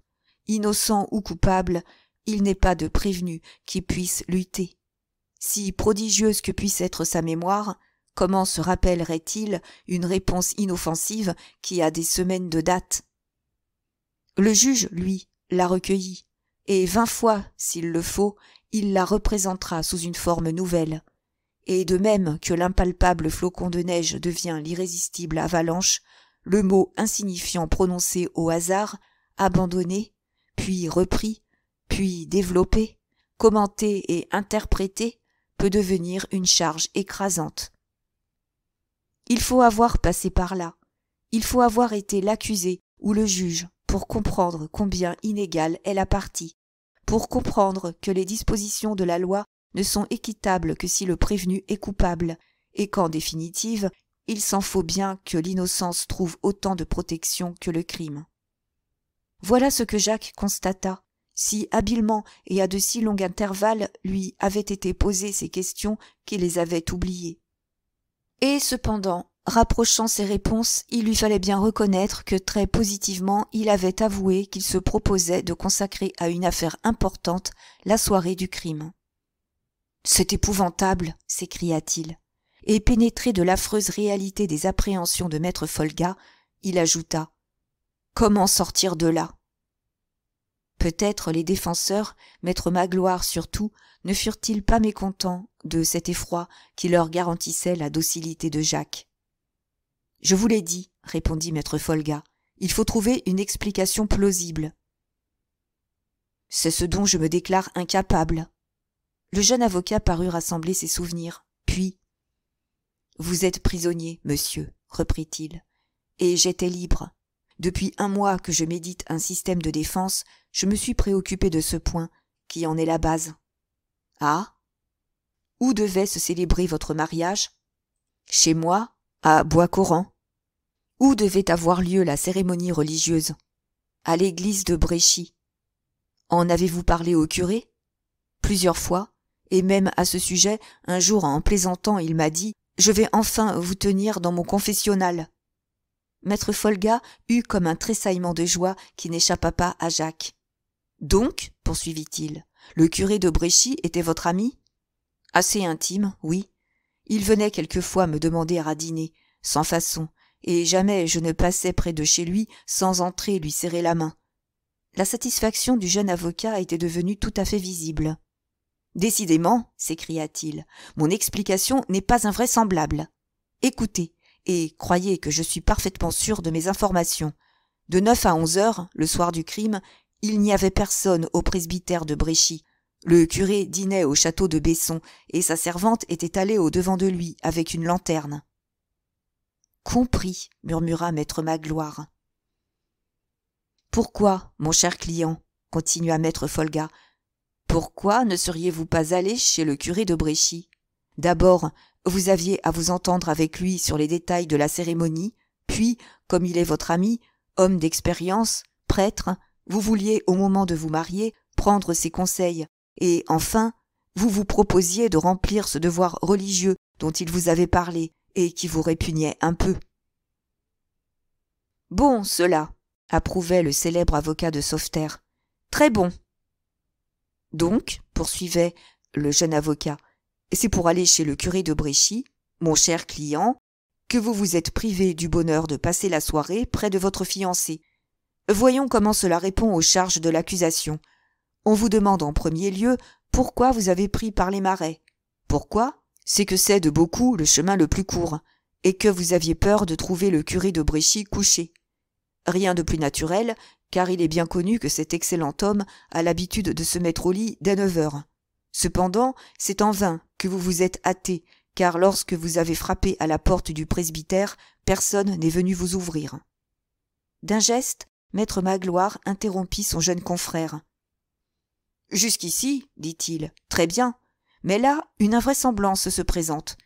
Innocent ou coupable, il n'est pas de prévenu qui puisse lutter. Si prodigieuse que puisse être sa mémoire, comment se rappellerait-il une réponse inoffensive qui a des semaines de date Le juge, lui, l'a recueillie, et vingt fois, s'il le faut, il la représentera sous une forme nouvelle. Et de même que l'impalpable flocon de neige devient l'irrésistible avalanche, le mot insignifiant prononcé au hasard, abandonné, puis repris, puis développé, commenté et interprété, peut devenir une charge écrasante. Il faut avoir passé par là, il faut avoir été l'accusé ou le juge pour comprendre combien inégale est la partie, pour comprendre que les dispositions de la loi ne sont équitables que si le prévenu est coupable, et qu'en définitive, il s'en faut bien que l'innocence trouve autant de protection que le crime. Voilà ce que Jacques constata si habilement et à de si longs intervalles lui avaient été posées ces questions qu'il les avait oubliées. Et cependant, rapprochant ses réponses, il lui fallait bien reconnaître que très positivement il avait avoué qu'il se proposait de consacrer à une affaire importante la soirée du crime. C'est épouvantable, s'écria-t-il. Et pénétré de l'affreuse réalité des appréhensions de maître Folga, il ajouta Comment sortir de là Peut-être les défenseurs, maître Magloire surtout, ne furent-ils pas mécontents de cet effroi qui leur garantissait la docilité de Jacques. Je vous l'ai dit, répondit maître Folga, il faut trouver une explication plausible. C'est ce dont je me déclare incapable. Le jeune avocat parut rassembler ses souvenirs, puis Vous êtes prisonnier, monsieur, reprit-il, et j'étais libre. Depuis un mois que je médite un système de défense, je me suis préoccupé de ce point, qui en est la base. Ah Où devait se célébrer votre mariage Chez moi, à Bois-Coran. Où devait avoir lieu la cérémonie religieuse À l'église de Bréchy. En avez-vous parlé au curé Plusieurs fois, et même à ce sujet, un jour en plaisantant, il m'a dit Je vais enfin vous tenir dans mon confessionnal. Maître Folga eut comme un tressaillement de joie qui n'échappa pas à Jacques. Donc, poursuivit-il, le curé de Bréchy était votre ami Assez intime, oui. Il venait quelquefois me demander à dîner, sans façon, et jamais je ne passais près de chez lui sans entrer lui serrer la main. La satisfaction du jeune avocat était devenue tout à fait visible. Décidément, s'écria-t-il, mon explication n'est pas invraisemblable. Écoutez, et croyez que je suis parfaitement sûr de mes informations. De neuf à onze heures, le soir du crime, il n'y avait personne au presbytère de Bréchy. Le curé dînait au château de Besson, et sa servante était allée au devant de lui avec une lanterne. Compris, murmura maître Magloire. Pourquoi, mon cher client, continua maître Folga, pourquoi ne seriez vous pas allé chez le curé de Bréchy? D'abord, vous aviez à vous entendre avec lui sur les détails de la cérémonie, puis, comme il est votre ami, homme d'expérience, prêtre, vous vouliez, au moment de vous marier, prendre ses conseils, et, enfin, vous vous proposiez de remplir ce devoir religieux dont il vous avait parlé, et qui vous répugnait un peu. Bon, cela, approuvait le célèbre avocat de Sauveterre. Très bon. Donc, poursuivait le jeune avocat, c'est pour aller chez le curé de Bréchy, mon cher client, que vous vous êtes privé du bonheur de passer la soirée près de votre fiancé. Voyons comment cela répond aux charges de l'accusation. On vous demande en premier lieu pourquoi vous avez pris par les marais. Pourquoi C'est que c'est de beaucoup le chemin le plus court, et que vous aviez peur de trouver le curé de Bréchy couché. Rien de plus naturel, car il est bien connu que cet excellent homme a l'habitude de se mettre au lit dès neuf heures cependant c'est en vain que vous vous êtes hâté car lorsque vous avez frappé à la porte du presbytère personne n'est venu vous ouvrir d'un geste maître magloire interrompit son jeune confrère jusqu'ici dit-il très bien mais là une invraisemblance se présente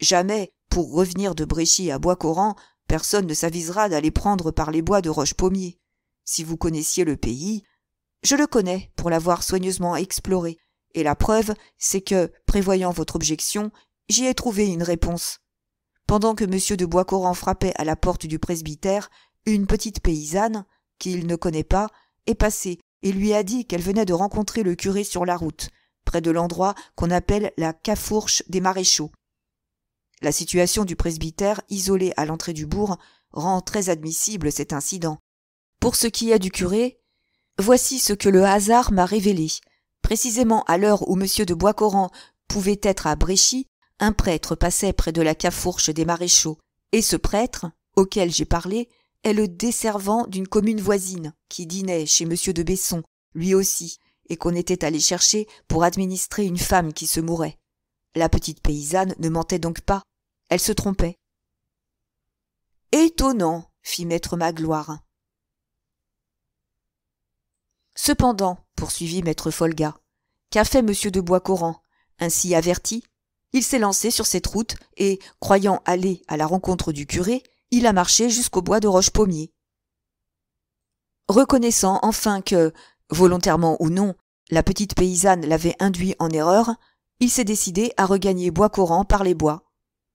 jamais pour revenir de bréchy à bois coran personne ne s'avisera d'aller prendre par les bois de roche pommier si vous connaissiez le pays je le connais pour l'avoir soigneusement exploré et la preuve, c'est que, prévoyant votre objection, j'y ai trouvé une réponse. Pendant que M. de Boiscoran frappait à la porte du presbytère, une petite paysanne, qu'il ne connaît pas, est passée et lui a dit qu'elle venait de rencontrer le curé sur la route, près de l'endroit qu'on appelle la Cafourche des Maréchaux. La situation du presbytère, isolé à l'entrée du bourg, rend très admissible cet incident. Pour ce qui est du curé, voici ce que le hasard m'a révélé. Précisément à l'heure où M. de Boiscoran pouvait être à Bréchy, un prêtre passait près de la cafourche des maréchaux, et ce prêtre, auquel j'ai parlé, est le desservant d'une commune voisine, qui dînait chez M. de Besson, lui aussi, et qu'on était allé chercher pour administrer une femme qui se mourait. La petite paysanne ne mentait donc pas, elle se trompait. Étonnant, fit maître Magloire. Cependant, poursuivit maître folga qu'a fait m de boiscoran ainsi averti il s'est lancé sur cette route et croyant aller à la rencontre du curé il a marché jusqu'au bois de Roche-Pommier. reconnaissant enfin que volontairement ou non la petite paysanne l'avait induit en erreur il s'est décidé à regagner boiscoran par les bois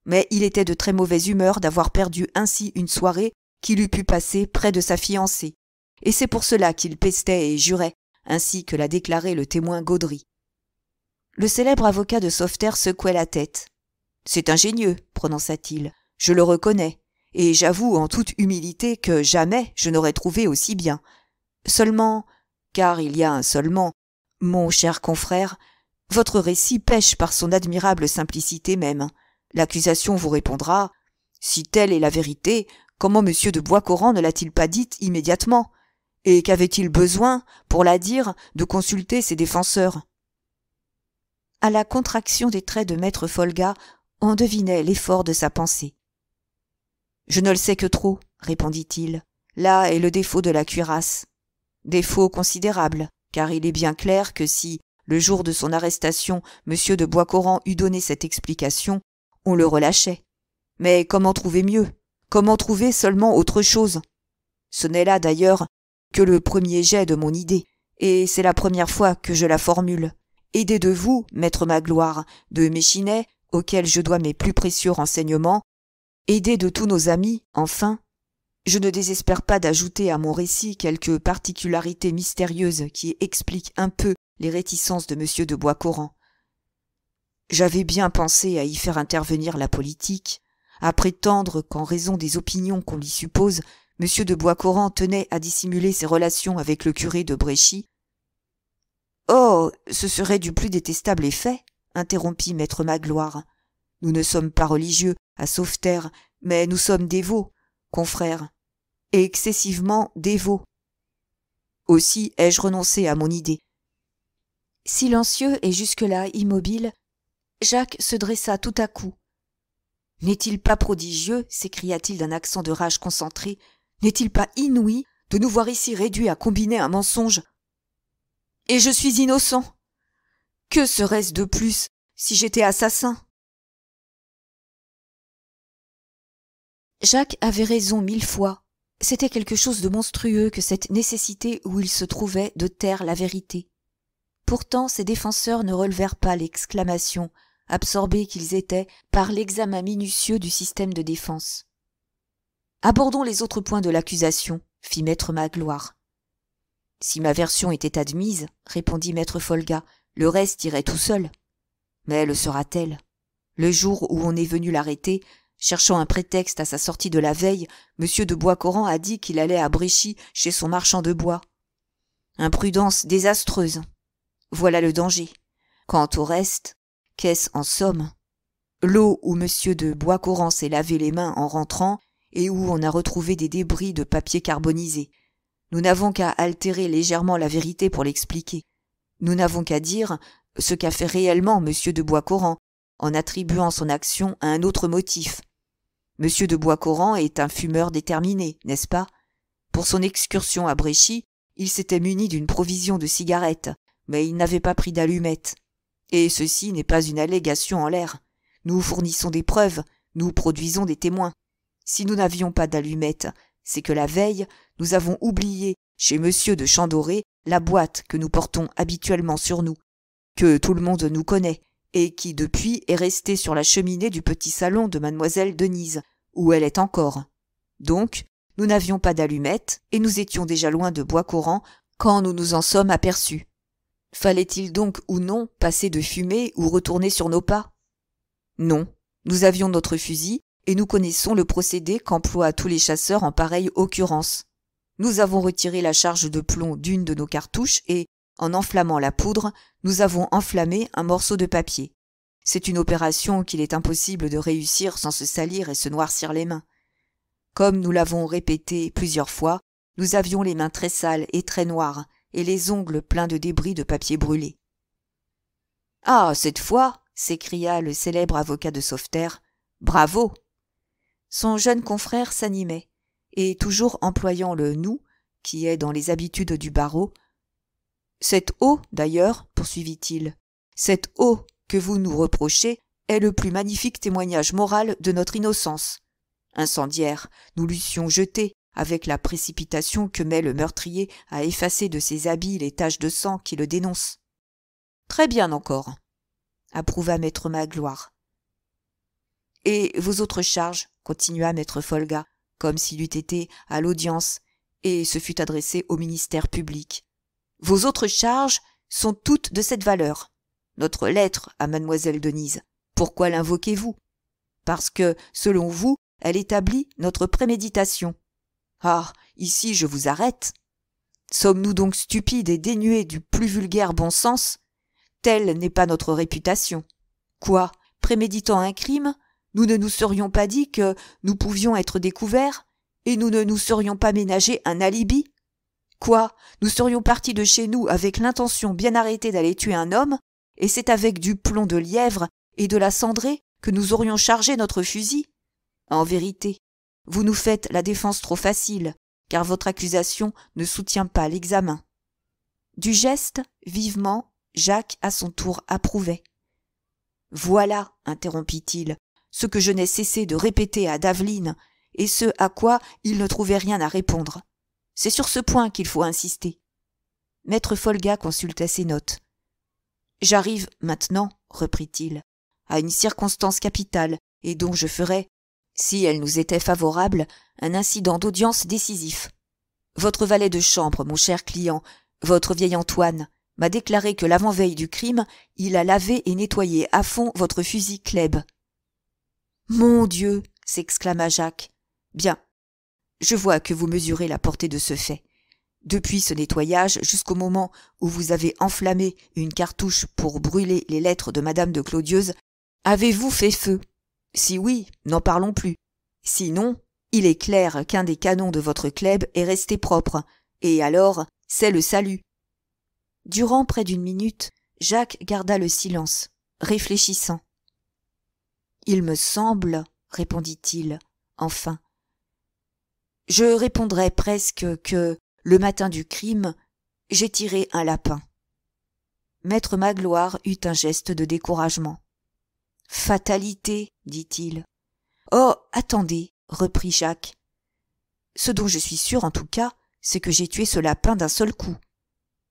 mais il était de très mauvaise humeur d'avoir perdu ainsi une soirée qu'il eût pu passer près de sa fiancée et c'est pour cela qu'il pestait et jurait ainsi que l'a déclaré le témoin Gaudry. Le célèbre avocat de Sauveterre secouait la tête. C'est ingénieux, prononça-t-il. Je le reconnais, et j'avoue en toute humilité que jamais je n'aurais trouvé aussi bien. Seulement, car il y a un seulement, mon cher confrère, votre récit pêche par son admirable simplicité même. L'accusation vous répondra si telle est la vérité, comment M. de Boiscoran ne l'a-t-il pas dite immédiatement et qu'avait-il besoin, pour la dire, de consulter ses défenseurs À la contraction des traits de maître Folga, on devinait l'effort de sa pensée. Je ne le sais que trop, répondit-il. Là est le défaut de la cuirasse. Défaut considérable, car il est bien clair que si, le jour de son arrestation, M. de Boiscoran eût donné cette explication, on le relâchait. Mais comment trouver mieux Comment trouver seulement autre chose Ce n'est là d'ailleurs que le premier jet de mon idée, et c'est la première fois que je la formule. Aidez de vous, maître Magloire, de Méchinet, auquel je dois mes plus précieux renseignements, aidez de tous nos amis, enfin, je ne désespère pas d'ajouter à mon récit quelques particularités mystérieuses qui expliquent un peu les réticences de M. de Boiscoran. J'avais bien pensé à y faire intervenir la politique, à prétendre qu'en raison des opinions qu'on lui suppose, M. de Boiscoran tenait à dissimuler ses relations avec le curé de Bréchy. Oh ce serait du plus détestable effet interrompit maître Magloire. Nous ne sommes pas religieux à Sauveterre, mais nous sommes dévots, confrères, et excessivement dévots. Aussi ai-je renoncé à mon idée. Silencieux et jusque-là immobile, Jacques se dressa tout à coup. N'est-il pas prodigieux s'écria-t-il d'un accent de rage concentré, n'est-il pas inouï de nous voir ici réduits à combiner un mensonge Et je suis innocent Que serait-ce de plus si j'étais assassin Jacques avait raison mille fois. C'était quelque chose de monstrueux que cette nécessité où il se trouvait de taire la vérité. Pourtant ses défenseurs ne relevèrent pas l'exclamation, absorbés qu'ils étaient par l'examen minutieux du système de défense. Abordons les autres points de l'accusation, fit maître Magloire. Si ma version était admise, répondit maître Folga, le reste irait tout seul. Mais le sera-t-elle Le jour où on est venu l'arrêter, cherchant un prétexte à sa sortie de la veille, M. de Boiscoran a dit qu'il allait à Bréchy chez son marchand de bois. Imprudence désastreuse. Voilà le danger. Quant au reste, qu'est-ce en somme L'eau où M. de Boiscoran s'est lavé les mains en rentrant et où on a retrouvé des débris de papier carbonisé. Nous n'avons qu'à altérer légèrement la vérité pour l'expliquer. Nous n'avons qu'à dire ce qu'a fait réellement M. de Bois-Coran, en attribuant son action à un autre motif. M. de Bois-Coran est un fumeur déterminé, n'est-ce pas Pour son excursion à Bréchy, il s'était muni d'une provision de cigarettes, mais il n'avait pas pris d'allumettes. Et ceci n'est pas une allégation en l'air. Nous fournissons des preuves, nous produisons des témoins. Si nous n'avions pas d'allumettes, c'est que la veille, nous avons oublié, chez monsieur de Chandoré, la boîte que nous portons habituellement sur nous, que tout le monde nous connaît, et qui depuis est restée sur la cheminée du petit salon de mademoiselle Denise, où elle est encore. Donc, nous n'avions pas d'allumettes, et nous étions déjà loin de Bois Coran quand nous nous en sommes aperçus. Fallait-il donc ou non passer de fumée ou retourner sur nos pas Non, nous avions notre fusil et nous connaissons le procédé qu'emploient tous les chasseurs en pareille occurrence. Nous avons retiré la charge de plomb d'une de nos cartouches et, en enflammant la poudre, nous avons enflammé un morceau de papier. C'est une opération qu'il est impossible de réussir sans se salir et se noircir les mains. Comme nous l'avons répété plusieurs fois, nous avions les mains très sales et très noires, et les ongles pleins de débris de papier brûlé. Ah. Cette fois. s'écria le célèbre avocat de Sauveterre. Bravo. Son jeune confrère s'animait, et toujours employant le nous, qui est dans les habitudes du barreau. Cette eau, d'ailleurs, poursuivit-il, cette eau que vous nous reprochez est le plus magnifique témoignage moral de notre innocence. Incendiaire, nous l'eussions jetée avec la précipitation que met le meurtrier à effacer de ses habits les taches de sang qui le dénoncent. Très bien encore, approuva maître Magloire et vos autres charges continua maître Folga, comme s'il eût été à l'audience et se fût adressé au ministère public vos autres charges sont toutes de cette valeur notre lettre à mademoiselle denise pourquoi linvoquez vous parce que selon vous elle établit notre préméditation ah ici je vous arrête sommes-nous donc stupides et dénués du plus vulgaire bon sens telle n'est pas notre réputation quoi préméditant un crime nous ne nous serions pas dit que nous pouvions être découverts, et nous ne nous serions pas ménagé un alibi Quoi Nous serions partis de chez nous avec l'intention bien arrêtée d'aller tuer un homme, et c'est avec du plomb de lièvre et de la cendrée que nous aurions chargé notre fusil En vérité, vous nous faites la défense trop facile, car votre accusation ne soutient pas l'examen. Du geste, vivement, Jacques à son tour approuvait. Voilà, interrompit-il, ce que je n'ai cessé de répéter à Daveline, et ce à quoi il ne trouvait rien à répondre. C'est sur ce point qu'il faut insister. Maître Folga consulta ses notes. J'arrive maintenant, reprit-il, à une circonstance capitale, et dont je ferai, si elle nous était favorable, un incident d'audience décisif. Votre valet de chambre, mon cher client, votre vieil Antoine, m'a déclaré que l'avant-veille du crime, il a lavé et nettoyé à fond votre fusil Kleb, mon Dieu s'exclama Jacques. Bien. Je vois que vous mesurez la portée de ce fait. Depuis ce nettoyage jusqu'au moment où vous avez enflammé une cartouche pour brûler les lettres de madame de Claudieuse, avez-vous fait feu Si oui, n'en parlons plus. Sinon, il est clair qu'un des canons de votre club est resté propre, et alors, c'est le salut. Durant près d'une minute, Jacques garda le silence, réfléchissant il me semble répondit-il enfin je répondrai presque que le matin du crime j'ai tiré un lapin maître magloire eut un geste de découragement fatalité dit-il oh attendez reprit jacques ce dont je suis sûr en tout cas c'est que j'ai tué ce lapin d'un seul coup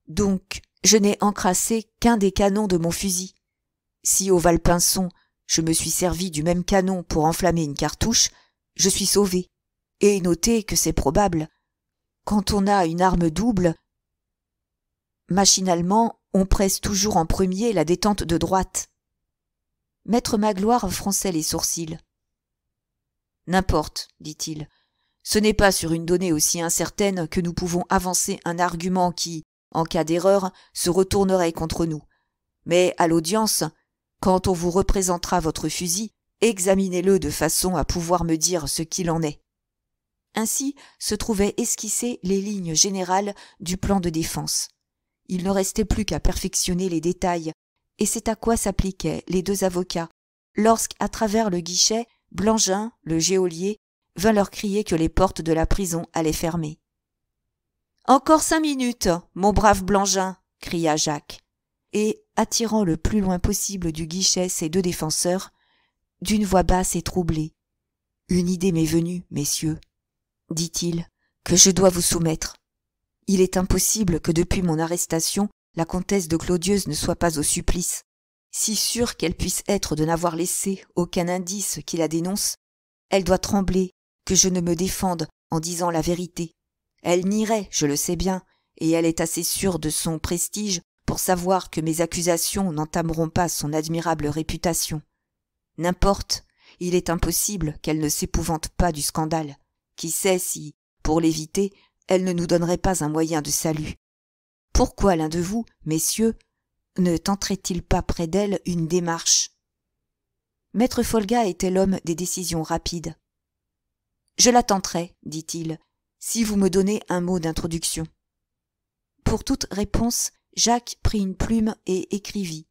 donc je n'ai encrassé qu'un des canons de mon fusil si au Valpinçon je me suis servi du même canon pour enflammer une cartouche, je suis sauvé. Et notez que c'est probable. Quand on a une arme double, machinalement, on presse toujours en premier la détente de droite. Maître Magloire fronçait les sourcils. N'importe, dit-il. Ce n'est pas sur une donnée aussi incertaine que nous pouvons avancer un argument qui, en cas d'erreur, se retournerait contre nous. Mais à l'audience, quand on vous représentera votre fusil, examinez-le de façon à pouvoir me dire ce qu'il en est. Ainsi se trouvaient esquissées les lignes générales du plan de défense. Il ne restait plus qu'à perfectionner les détails, et c'est à quoi s'appliquaient les deux avocats, lorsqu'à travers le guichet, Blangin, le geôlier, vint leur crier que les portes de la prison allaient fermer. Encore cinq minutes, mon brave Blangin, cria Jacques et, attirant le plus loin possible du guichet ses deux défenseurs, d'une voix basse et troublée. Une idée m'est venue, messieurs, dit-il, que je dois vous soumettre. Il est impossible que depuis mon arrestation la comtesse de Claudieuse ne soit pas au supplice. Si sûre qu'elle puisse être de n'avoir laissé aucun indice qui la dénonce, elle doit trembler que je ne me défende en disant la vérité. Elle nierait, je le sais bien, et elle est assez sûre de son prestige savoir que mes accusations n'entameront pas son admirable réputation. N'importe, il est impossible qu'elle ne s'épouvante pas du scandale. Qui sait si, pour l'éviter, elle ne nous donnerait pas un moyen de salut. Pourquoi l'un de vous, messieurs, ne tenterait-il pas près d'elle une démarche Maître Folga était l'homme des décisions rapides. Je la tenterai, dit-il, si vous me donnez un mot d'introduction. Pour toute réponse, Jacques prit une plume et écrivit.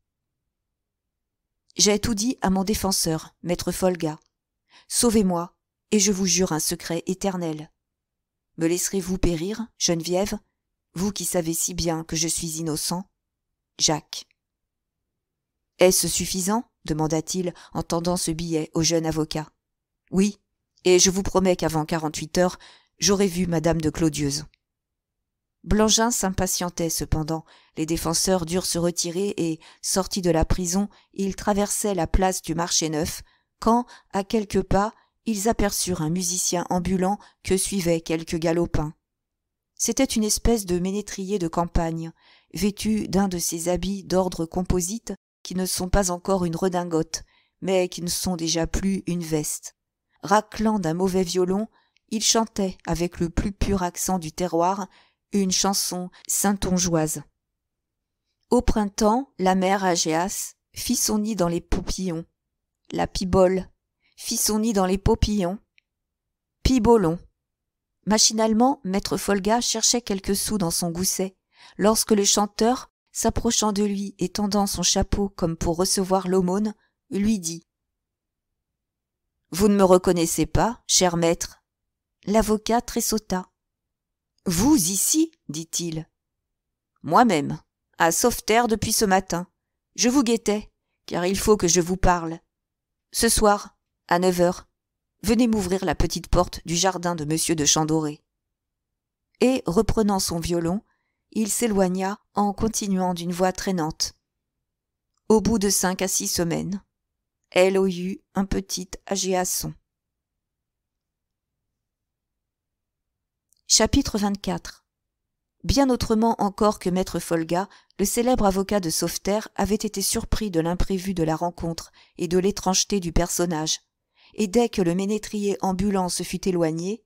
J'ai tout dit à mon défenseur, maître Folga. Sauvez-moi, et je vous jure un secret éternel. Me laisserez-vous périr, Geneviève, vous qui savez si bien que je suis innocent Jacques. Est-ce suffisant demanda-t-il en tendant ce billet au jeune avocat. Oui, et je vous promets qu'avant quarante-huit heures, j'aurai vu Madame de Claudieuse. Blangin s'impatientait cependant. Les défenseurs durent se retirer et, sortis de la prison, ils traversaient la place du marché neuf, quand, à quelques pas, ils aperçurent un musicien ambulant que suivaient quelques galopins. C'était une espèce de ménétrier de campagne, vêtu d'un de ces habits d'ordre composite qui ne sont pas encore une redingote, mais qui ne sont déjà plus une veste. Raclant d'un mauvais violon, il chantait avec le plus pur accent du terroir une chanson saintongeoise. Au printemps, la mère Agéas fit son nid dans les poupillons, La pibole fit son nid dans les papillons. Pibolon. Machinalement, maître Folga cherchait quelques sous dans son gousset, lorsque le chanteur, s'approchant de lui et tendant son chapeau comme pour recevoir l'aumône, lui dit Vous ne me reconnaissez pas, cher maître. L'avocat tressauta. Vous ici dit-il. Moi-même, à Sauveterre depuis ce matin. Je vous guettais, car il faut que je vous parle. Ce soir, à neuf heures, venez m'ouvrir la petite porte du jardin de monsieur de Chandoré. Et, reprenant son violon, il s'éloigna en continuant d'une voix traînante. Au bout de cinq à six semaines, elle eut un petit agéasson. Chapitre 24 Bien autrement encore que Maître Folga, le célèbre avocat de Sauveterre avait été surpris de l'imprévu de la rencontre et de l'étrangeté du personnage. Et dès que le ménétrier ambulant se fut éloigné,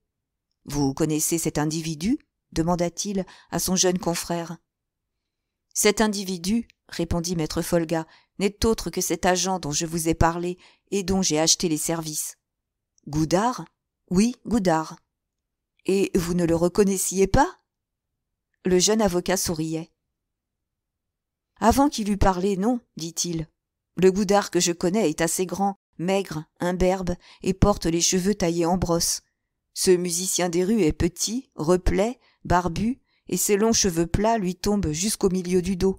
Vous connaissez cet individu demanda-t-il à son jeune confrère. Cet individu, répondit Maître Folga, n'est autre que cet agent dont je vous ai parlé et dont j'ai acheté les services. Goudard Oui, Goudard. Et vous ne le reconnaissiez pas Le jeune avocat souriait. Avant qu'il eût parlé, non, dit-il. Le goudard que je connais est assez grand, maigre, imberbe, et porte les cheveux taillés en brosse. Ce musicien des rues est petit, replet, barbu, et ses longs cheveux plats lui tombent jusqu'au milieu du dos.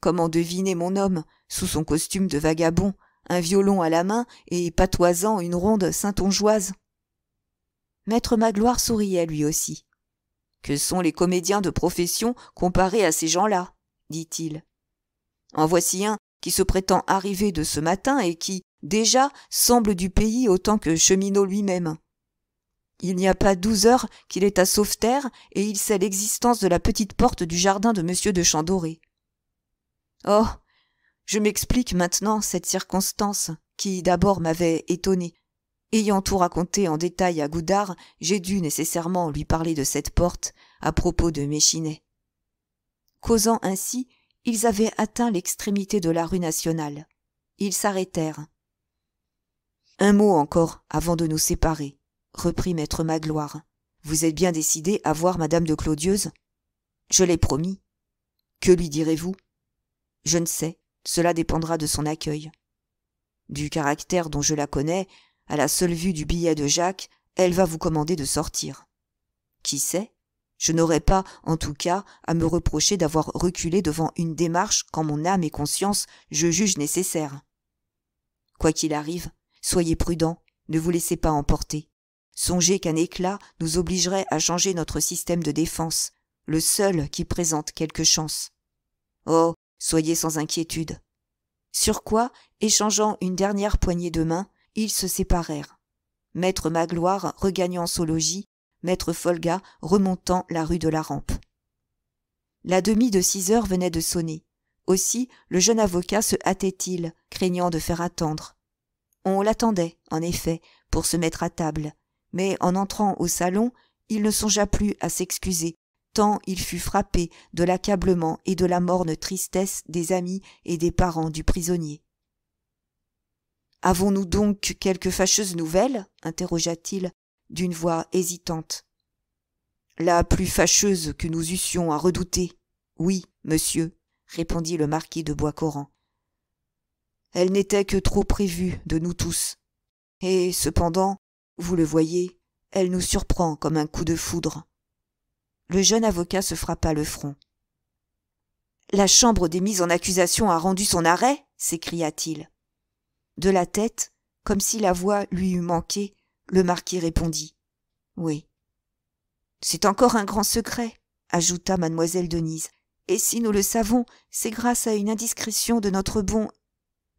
Comment deviner mon homme, sous son costume de vagabond, un violon à la main et patoisant une ronde saintongeoise Maître Magloire souriait lui aussi. Que sont les comédiens de profession comparés à ces gens-là dit-il. En voici un qui se prétend arriver de ce matin et qui, déjà, semble du pays autant que Cheminot lui-même. Il n'y a pas douze heures qu'il est à Sauveterre et il sait l'existence de la petite porte du jardin de M. de Chandoré. Oh je m'explique maintenant cette circonstance qui d'abord m'avait étonné, Ayant tout raconté en détail à Goudard, j'ai dû nécessairement lui parler de cette porte à propos de Méchinet. Causant ainsi, ils avaient atteint l'extrémité de la rue nationale. Ils s'arrêtèrent. Un mot encore avant de nous séparer, reprit maître Magloire. Vous êtes bien décidé à voir madame de Claudieuse Je l'ai promis. Que lui direz-vous Je ne sais, cela dépendra de son accueil. Du caractère dont je la connais, à la seule vue du billet de Jacques, elle va vous commander de sortir. Qui sait Je n'aurai pas, en tout cas, à me reprocher d'avoir reculé devant une démarche quand mon âme et conscience je juge nécessaire. Quoi qu'il arrive, soyez prudent, ne vous laissez pas emporter. Songez qu'un éclat nous obligerait à changer notre système de défense, le seul qui présente quelque chance. Oh, soyez sans inquiétude. Sur quoi, échangeant une dernière poignée de main, ils se séparèrent. Maître Magloire regagnant son logis, maître Folga remontant la rue de la Rampe. La demi de six heures venait de sonner. Aussi le jeune avocat se hâtait-il, craignant de faire attendre. On l'attendait, en effet, pour se mettre à table, mais en entrant au salon, il ne songea plus à s'excuser, tant il fut frappé de l'accablement et de la morne tristesse des amis et des parents du prisonnier. Avons-nous donc quelque fâcheuse nouvelle interrogea-t-il d'une voix hésitante. La plus fâcheuse que nous eussions à redouter. Oui, monsieur, répondit le marquis de « Elle n'était que trop prévue de nous tous. Et cependant, vous le voyez, elle nous surprend comme un coup de foudre. Le jeune avocat se frappa le front. La chambre des mises en accusation a rendu son arrêt s'écria-t-il de la tête, comme si la voix lui eût manqué, le marquis répondit. Oui. C'est encore un grand secret, ajouta mademoiselle Denise, et si nous le savons, c'est grâce à une indiscrétion de notre bon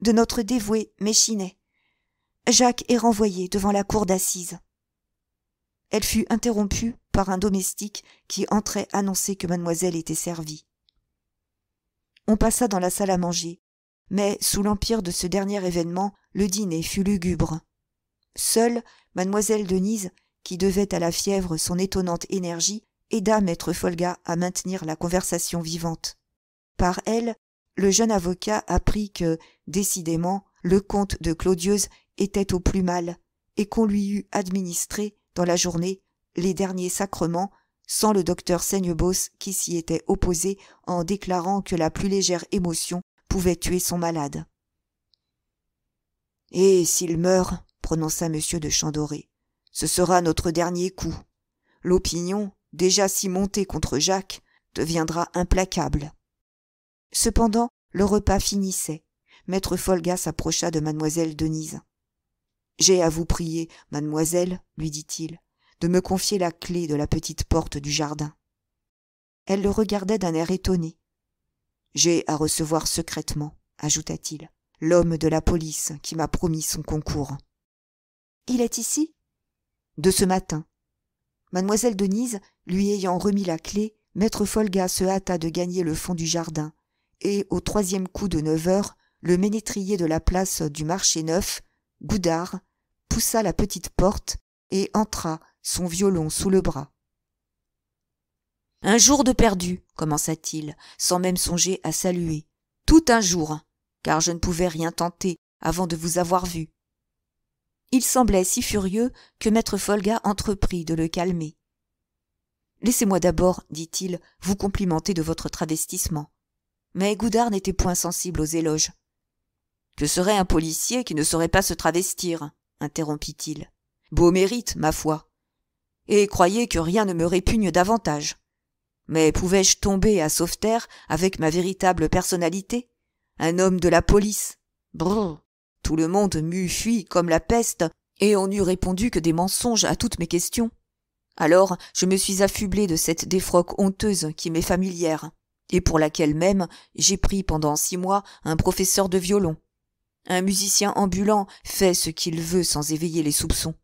de notre dévoué Méchinet. Jacques est renvoyé devant la cour d'assises. Elle fut interrompue par un domestique qui entrait annoncer que mademoiselle était servie. On passa dans la salle à manger, mais sous l'empire de ce dernier événement le dîner fut lugubre seule mademoiselle denise qui devait à la fièvre son étonnante énergie aida maître Folga à maintenir la conversation vivante par elle le jeune avocat apprit que décidément le comte de Claudieuse était au plus mal et qu'on lui eût administré dans la journée les derniers sacrements sans le docteur seignebos qui s'y était opposé en déclarant que la plus légère émotion pouvait tuer son malade. Et eh, s'il meurt, prononça M. de Chandoré, ce sera notre dernier coup. L'opinion, déjà si montée contre Jacques, deviendra implacable. Cependant, le repas finissait. Maître Folga s'approcha de mademoiselle Denise. J'ai à vous prier, mademoiselle, lui dit-il, de me confier la clé de la petite porte du jardin. Elle le regardait d'un air étonné. J'ai à recevoir secrètement, ajouta-t-il, l'homme de la police qui m'a promis son concours. Il est ici De ce matin. Mademoiselle Denise, lui ayant remis la clé, maître Folga se hâta de gagner le fond du jardin, et au troisième coup de neuf heures, le ménétrier de la place du marché neuf, Goudard, poussa la petite porte et entra, son violon sous le bras un jour de perdu commença-t-il sans même songer à saluer tout un jour car je ne pouvais rien tenter avant de vous avoir vu il semblait si furieux que maître folga entreprit de le calmer laissez-moi d'abord dit-il vous complimenter de votre travestissement mais goudard n'était point sensible aux éloges que serait un policier qui ne saurait pas se travestir interrompit-il beau mérite ma foi et croyez que rien ne me répugne davantage mais pouvais-je tomber à Sauveterre avec ma véritable personnalité Un homme de la police Brrr Tout le monde m'eût fui comme la peste, et on n'eût répondu que des mensonges à toutes mes questions. Alors je me suis affublé de cette défroque honteuse qui m'est familière, et pour laquelle même j'ai pris pendant six mois un professeur de violon. Un musicien ambulant fait ce qu'il veut sans éveiller les soupçons.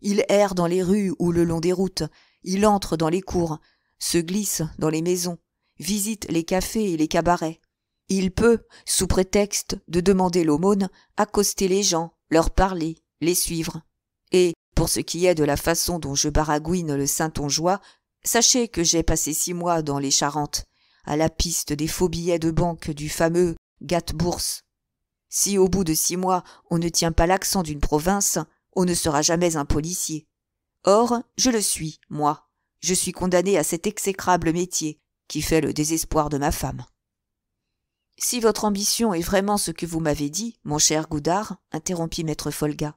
Il erre dans les rues ou le long des routes, il entre dans les cours, se glisse dans les maisons, visite les cafés et les cabarets. Il peut, sous prétexte de demander l'aumône, accoster les gens, leur parler, les suivre. Et, pour ce qui est de la façon dont je baragouine le saint sachez que j'ai passé six mois dans les Charentes, à la piste des faux billets de banque du fameux Gat-Bourse. Si au bout de six mois on ne tient pas l'accent d'une province, on ne sera jamais un policier. Or, je le suis, moi, je suis condamné à cet exécrable métier qui fait le désespoir de ma femme. Si votre ambition est vraiment ce que vous m'avez dit, mon cher Goudard, interrompit maître Folga,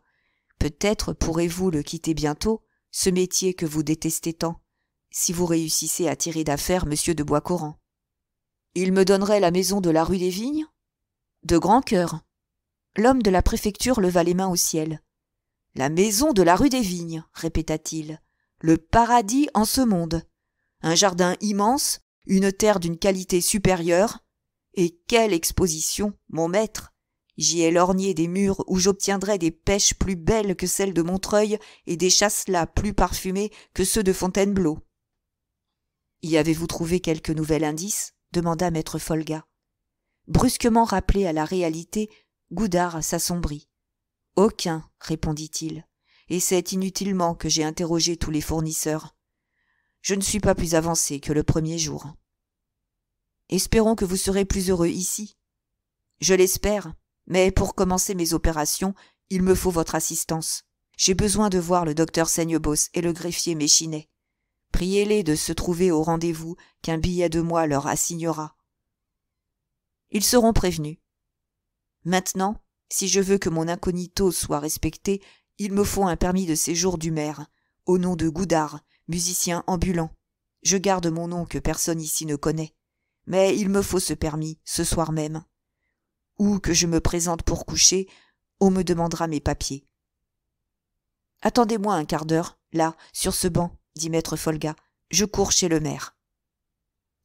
peut-être pourrez-vous le quitter bientôt, ce métier que vous détestez tant, si vous réussissez à tirer d'affaires M. de Boiscoran. Il me donnerait la maison de la rue des Vignes De grand cœur. L'homme de la préfecture leva les mains au ciel. La maison de la rue des Vignes, répéta-t-il le paradis en ce monde. Un jardin immense, une terre d'une qualité supérieure. Et quelle exposition, mon maître J'y ai lorgné des murs où j'obtiendrai des pêches plus belles que celles de Montreuil et des chasselas plus parfumés que ceux de Fontainebleau. Y avez-vous trouvé quelque nouvel indice demanda maître Folga. Brusquement rappelé à la réalité, Goudard s'assombrit. Aucun, répondit-il et c'est inutilement que j'ai interrogé tous les fournisseurs. Je ne suis pas plus avancé que le premier jour. Espérons que vous serez plus heureux ici. Je l'espère, mais pour commencer mes opérations, il me faut votre assistance. J'ai besoin de voir le docteur Seignebos et le greffier Méchinet. Priez-les de se trouver au rendez-vous qu'un billet de moi leur assignera. Ils seront prévenus. Maintenant, si je veux que mon incognito soit respecté, il me faut un permis de séjour du maire, au nom de Goudard, musicien ambulant. Je garde mon nom que personne ici ne connaît. Mais il me faut ce permis, ce soir même. Ou que je me présente pour coucher, on me demandera mes papiers. Attendez-moi un quart d'heure, là, sur ce banc, dit maître Folga. Je cours chez le maire.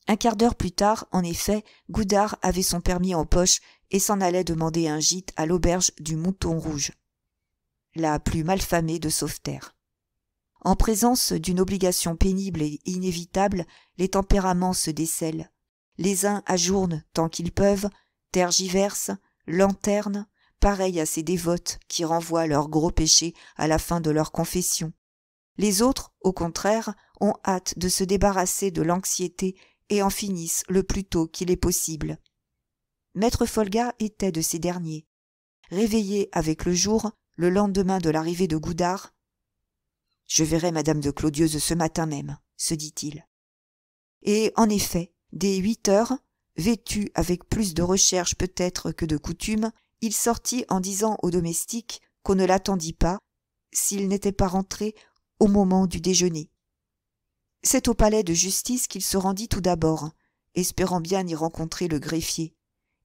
Un quart d'heure plus tard, en effet, Goudard avait son permis en poche et s'en allait demander un gîte à l'auberge du Mouton Rouge la plus malfamée de Sauveterre. En présence d'une obligation pénible et inévitable, les tempéraments se décèlent. Les uns ajournent tant qu'ils peuvent, tergiversent, lanternent, pareils à ces dévotes qui renvoient leurs gros péchés à la fin de leur confession. Les autres, au contraire, ont hâte de se débarrasser de l'anxiété et en finissent le plus tôt qu'il est possible. Maître Folga était de ces derniers. Réveillé avec le jour, le lendemain de l'arrivée de Goudard Je verrai madame de Claudieuse ce matin même, se dit-il. Et en effet, dès huit heures, vêtu avec plus de recherche peut-être que de coutume, il sortit en disant au domestique qu'on ne l'attendit pas, s'il n'était pas rentré au moment du déjeuner. C'est au palais de justice qu'il se rendit tout d'abord, espérant bien y rencontrer le greffier.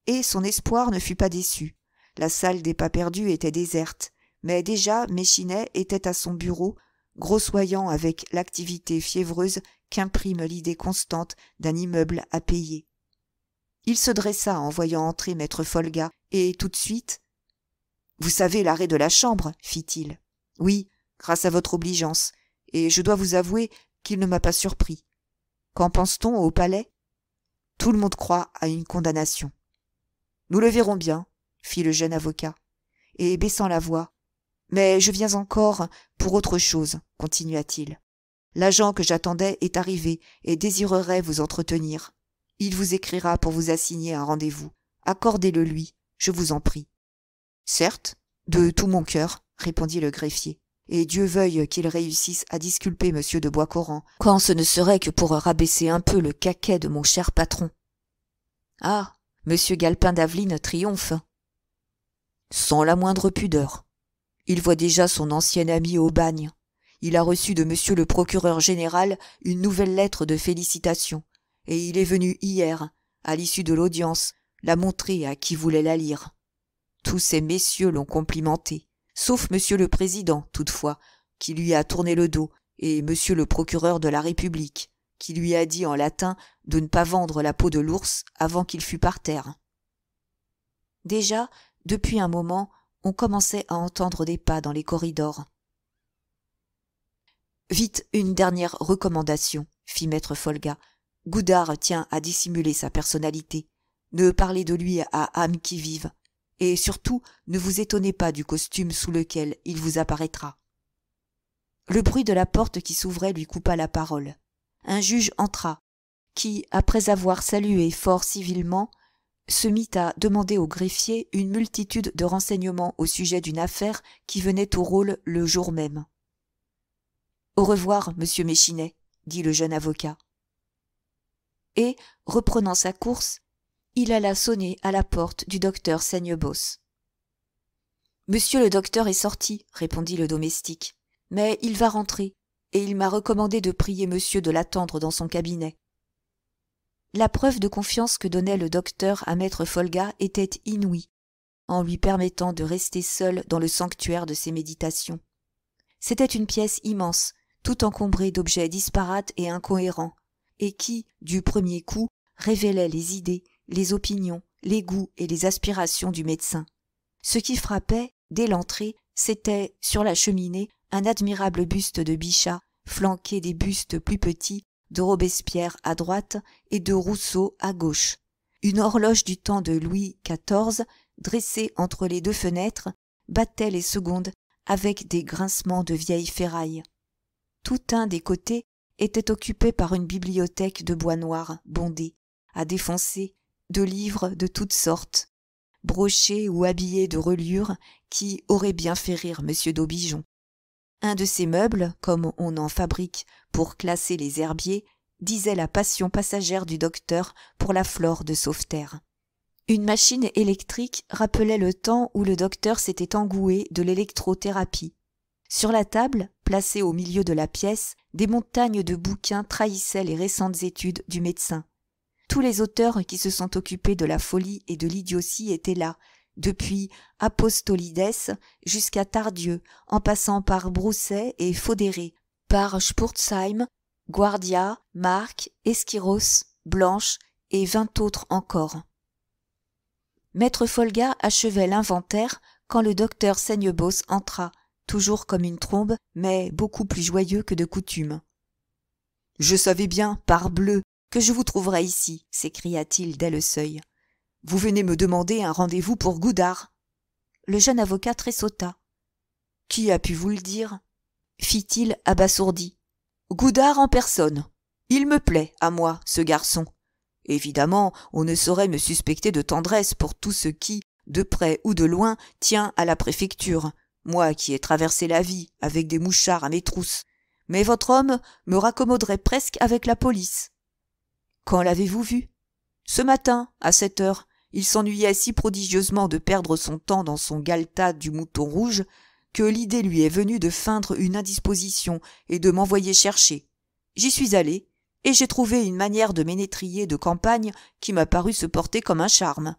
Et son espoir ne fut pas déçu. La salle des pas perdus était déserte. Mais déjà, Méchinet était à son bureau, grossoyant avec l'activité fiévreuse qu'imprime l'idée constante d'un immeuble à payer. Il se dressa en voyant entrer maître Folga, et tout de suite Vous savez l'arrêt de la chambre, fit-il. Oui, grâce à votre obligeance, et je dois vous avouer qu'il ne m'a pas surpris. Qu'en pense-t-on au palais Tout le monde croit à une condamnation. Nous le verrons bien, fit le jeune avocat, et baissant la voix mais je viens encore pour autre chose, continua-t-il. L'agent que j'attendais est arrivé et désirerait vous entretenir. Il vous écrira pour vous assigner un rendez-vous. Accordez-le lui, je vous en prie. Certes, de tout mon cœur, répondit le greffier. Et Dieu veuille qu'il réussisse à disculper monsieur de Boiscoran, quand ce ne serait que pour rabaisser un peu le caquet de mon cher patron. Ah, monsieur Galpin d'Aveline triomphe. Sans la moindre pudeur, il voit déjà son ancien ami au bagne. Il a reçu de monsieur le procureur général une nouvelle lettre de félicitations, et il est venu hier, à l'issue de l'audience, la montrer à qui voulait la lire. Tous ces messieurs l'ont complimenté, sauf monsieur le président, toutefois, qui lui a tourné le dos, et monsieur le procureur de la République, qui lui a dit en latin de ne pas vendre la peau de l'ours avant qu'il fût par terre. Déjà, depuis un moment, on commençait à entendre des pas dans les corridors. Vite, une dernière recommandation, fit maître Folga. Goudard tient à dissimuler sa personnalité. Ne parlez de lui à âme qui vive. Et surtout, ne vous étonnez pas du costume sous lequel il vous apparaîtra. Le bruit de la porte qui s'ouvrait lui coupa la parole. Un juge entra, qui, après avoir salué fort civilement, se mit à demander au greffier une multitude de renseignements au sujet d'une affaire qui venait au rôle le jour même. Au revoir, monsieur Méchinet, dit le jeune avocat. Et, reprenant sa course, il alla sonner à la porte du docteur Seignebos. « Monsieur le docteur est sorti, répondit le domestique, mais il va rentrer, et il m'a recommandé de prier monsieur de l'attendre dans son cabinet. La preuve de confiance que donnait le docteur à maître Folga était inouïe, en lui permettant de rester seul dans le sanctuaire de ses méditations. C'était une pièce immense, tout encombrée d'objets disparates et incohérents, et qui, du premier coup, révélait les idées, les opinions, les goûts et les aspirations du médecin. Ce qui frappait, dès l'entrée, c'était, sur la cheminée, un admirable buste de Bichat, flanqué des bustes plus petits de Robespierre à droite et de Rousseau à gauche. Une horloge du temps de Louis XIV, dressée entre les deux fenêtres, battait les secondes avec des grincements de vieilles ferrailles. Tout un des côtés était occupé par une bibliothèque de bois noir bondée, à défoncer, de livres de toutes sortes, brochés ou habillés de reliures qui auraient bien fait rire M. d'Aubigeon. Un de ces meubles, comme on en fabrique pour classer les herbiers, disait la passion passagère du docteur pour la flore de Sauveterre. Une machine électrique rappelait le temps où le docteur s'était engoué de l'électrothérapie. Sur la table, placée au milieu de la pièce, des montagnes de bouquins trahissaient les récentes études du médecin. Tous les auteurs qui se sont occupés de la folie et de l'idiotie étaient là, depuis Apostolides jusqu'à Tardieu, en passant par Brousset et Faudéré, par Spurzheim, Guardia, Marc, Esquiros, Blanche et vingt autres encore. Maître Folga achevait l'inventaire quand le docteur Seignebos entra, toujours comme une trombe, mais beaucoup plus joyeux que de coutume. Je savais bien, parbleu, que je vous trouverais ici, s'écria-t-il dès le seuil. Vous venez me demander un rendez-vous pour Goudard. Le jeune avocat tressauta. Qui a pu vous le dire fit-il abasourdi. Goudard en personne. Il me plaît, à moi, ce garçon. Évidemment, on ne saurait me suspecter de tendresse pour tout ce qui, de près ou de loin, tient à la préfecture, moi qui ai traversé la vie avec des mouchards à mes trousses. Mais votre homme me raccommoderait presque avec la police. Quand l'avez-vous vu Ce matin, à sept heures. Il s'ennuyait si prodigieusement de perdre son temps dans son galta du mouton rouge que l'idée lui est venue de feindre une indisposition et de m'envoyer chercher. J'y suis allé, et j'ai trouvé une manière de m'énétrier de campagne qui m'a paru se porter comme un charme.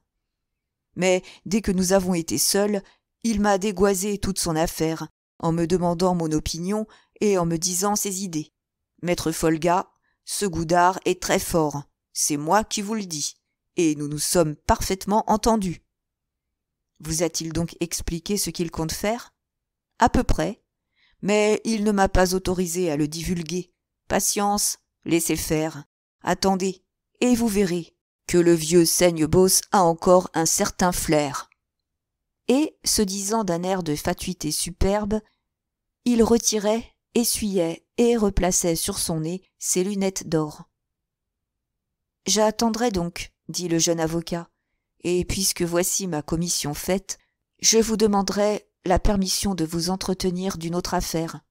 Mais dès que nous avons été seuls, il m'a dégoisé toute son affaire, en me demandant mon opinion et en me disant ses idées. Maître Folga, ce Goudard est très fort, c'est moi qui vous le dis et nous nous sommes parfaitement entendus. Vous a-t-il donc expliqué ce qu'il compte faire À peu près. Mais il ne m'a pas autorisé à le divulguer. Patience, laissez faire. Attendez, et vous verrez que le vieux saigne bosse a encore un certain flair. Et, se disant d'un air de fatuité superbe, il retirait, essuyait et replaçait sur son nez ses lunettes d'or. J'attendrai donc, dit le jeune avocat, et puisque voici ma commission faite, je vous demanderai la permission de vous entretenir d'une autre affaire.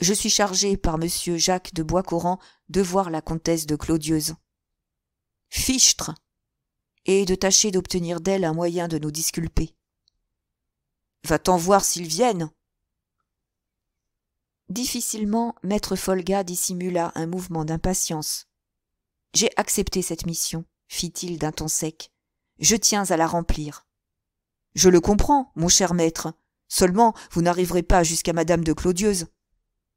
Je suis chargé par monsieur Jacques de Boiscoran de voir la comtesse de Claudieuse. Fichtre et de tâcher d'obtenir d'elle un moyen de nous disculper. Va-t'en voir s'ils viennent Difficilement, maître Folga dissimula un mouvement d'impatience. J'ai accepté cette mission fit-il d'un ton sec. Je tiens à la remplir. Je le comprends, mon cher maître. Seulement, vous n'arriverez pas jusqu'à madame de Claudieuse.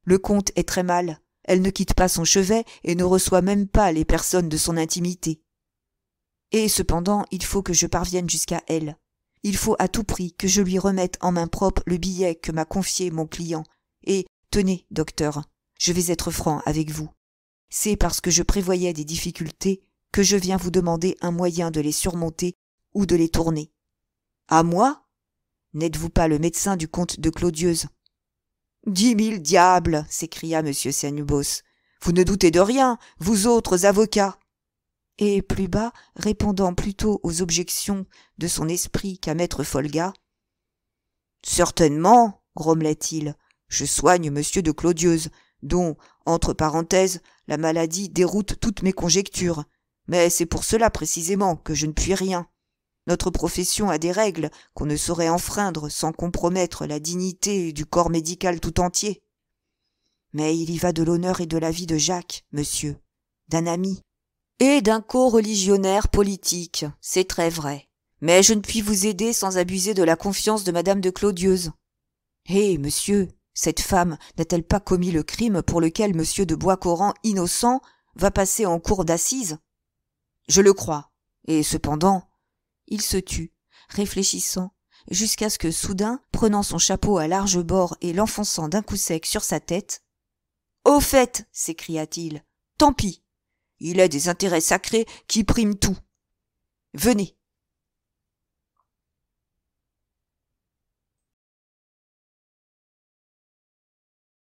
Le comte est très mal. Elle ne quitte pas son chevet et ne reçoit même pas les personnes de son intimité. Et cependant, il faut que je parvienne jusqu'à elle. Il faut à tout prix que je lui remette en main propre le billet que m'a confié mon client. Et, tenez, docteur, je vais être franc avec vous. C'est parce que je prévoyais des difficultés que je viens vous demander un moyen de les surmonter ou de les tourner. À moi N'êtes-vous pas le médecin du comte de Claudieuse Dix mille diables s'écria M. Sanubos. Vous ne doutez de rien, vous autres avocats Et plus bas, répondant plutôt aux objections de son esprit qu'à Maître Folga Certainement, grommelait il je soigne M. de Claudieuse, dont, entre parenthèses, la maladie déroute toutes mes conjectures. Mais c'est pour cela précisément que je ne puis rien. Notre profession a des règles qu'on ne saurait enfreindre sans compromettre la dignité du corps médical tout entier. Mais il y va de l'honneur et de la vie de Jacques, monsieur, d'un ami, et d'un co-religionnaire politique, c'est très vrai. Mais je ne puis vous aider sans abuser de la confiance de madame de Claudieuse. Eh, monsieur, cette femme n'a-t-elle pas commis le crime pour lequel monsieur de Boiscoran, innocent, va passer en cour d'assises je le crois. Et cependant. Il se tut, réfléchissant, jusqu'à ce que soudain, prenant son chapeau à large bord et l'enfonçant d'un coup sec sur sa tête. Au fait, s'écria-t-il, tant pis. Il a des intérêts sacrés qui priment tout. Venez,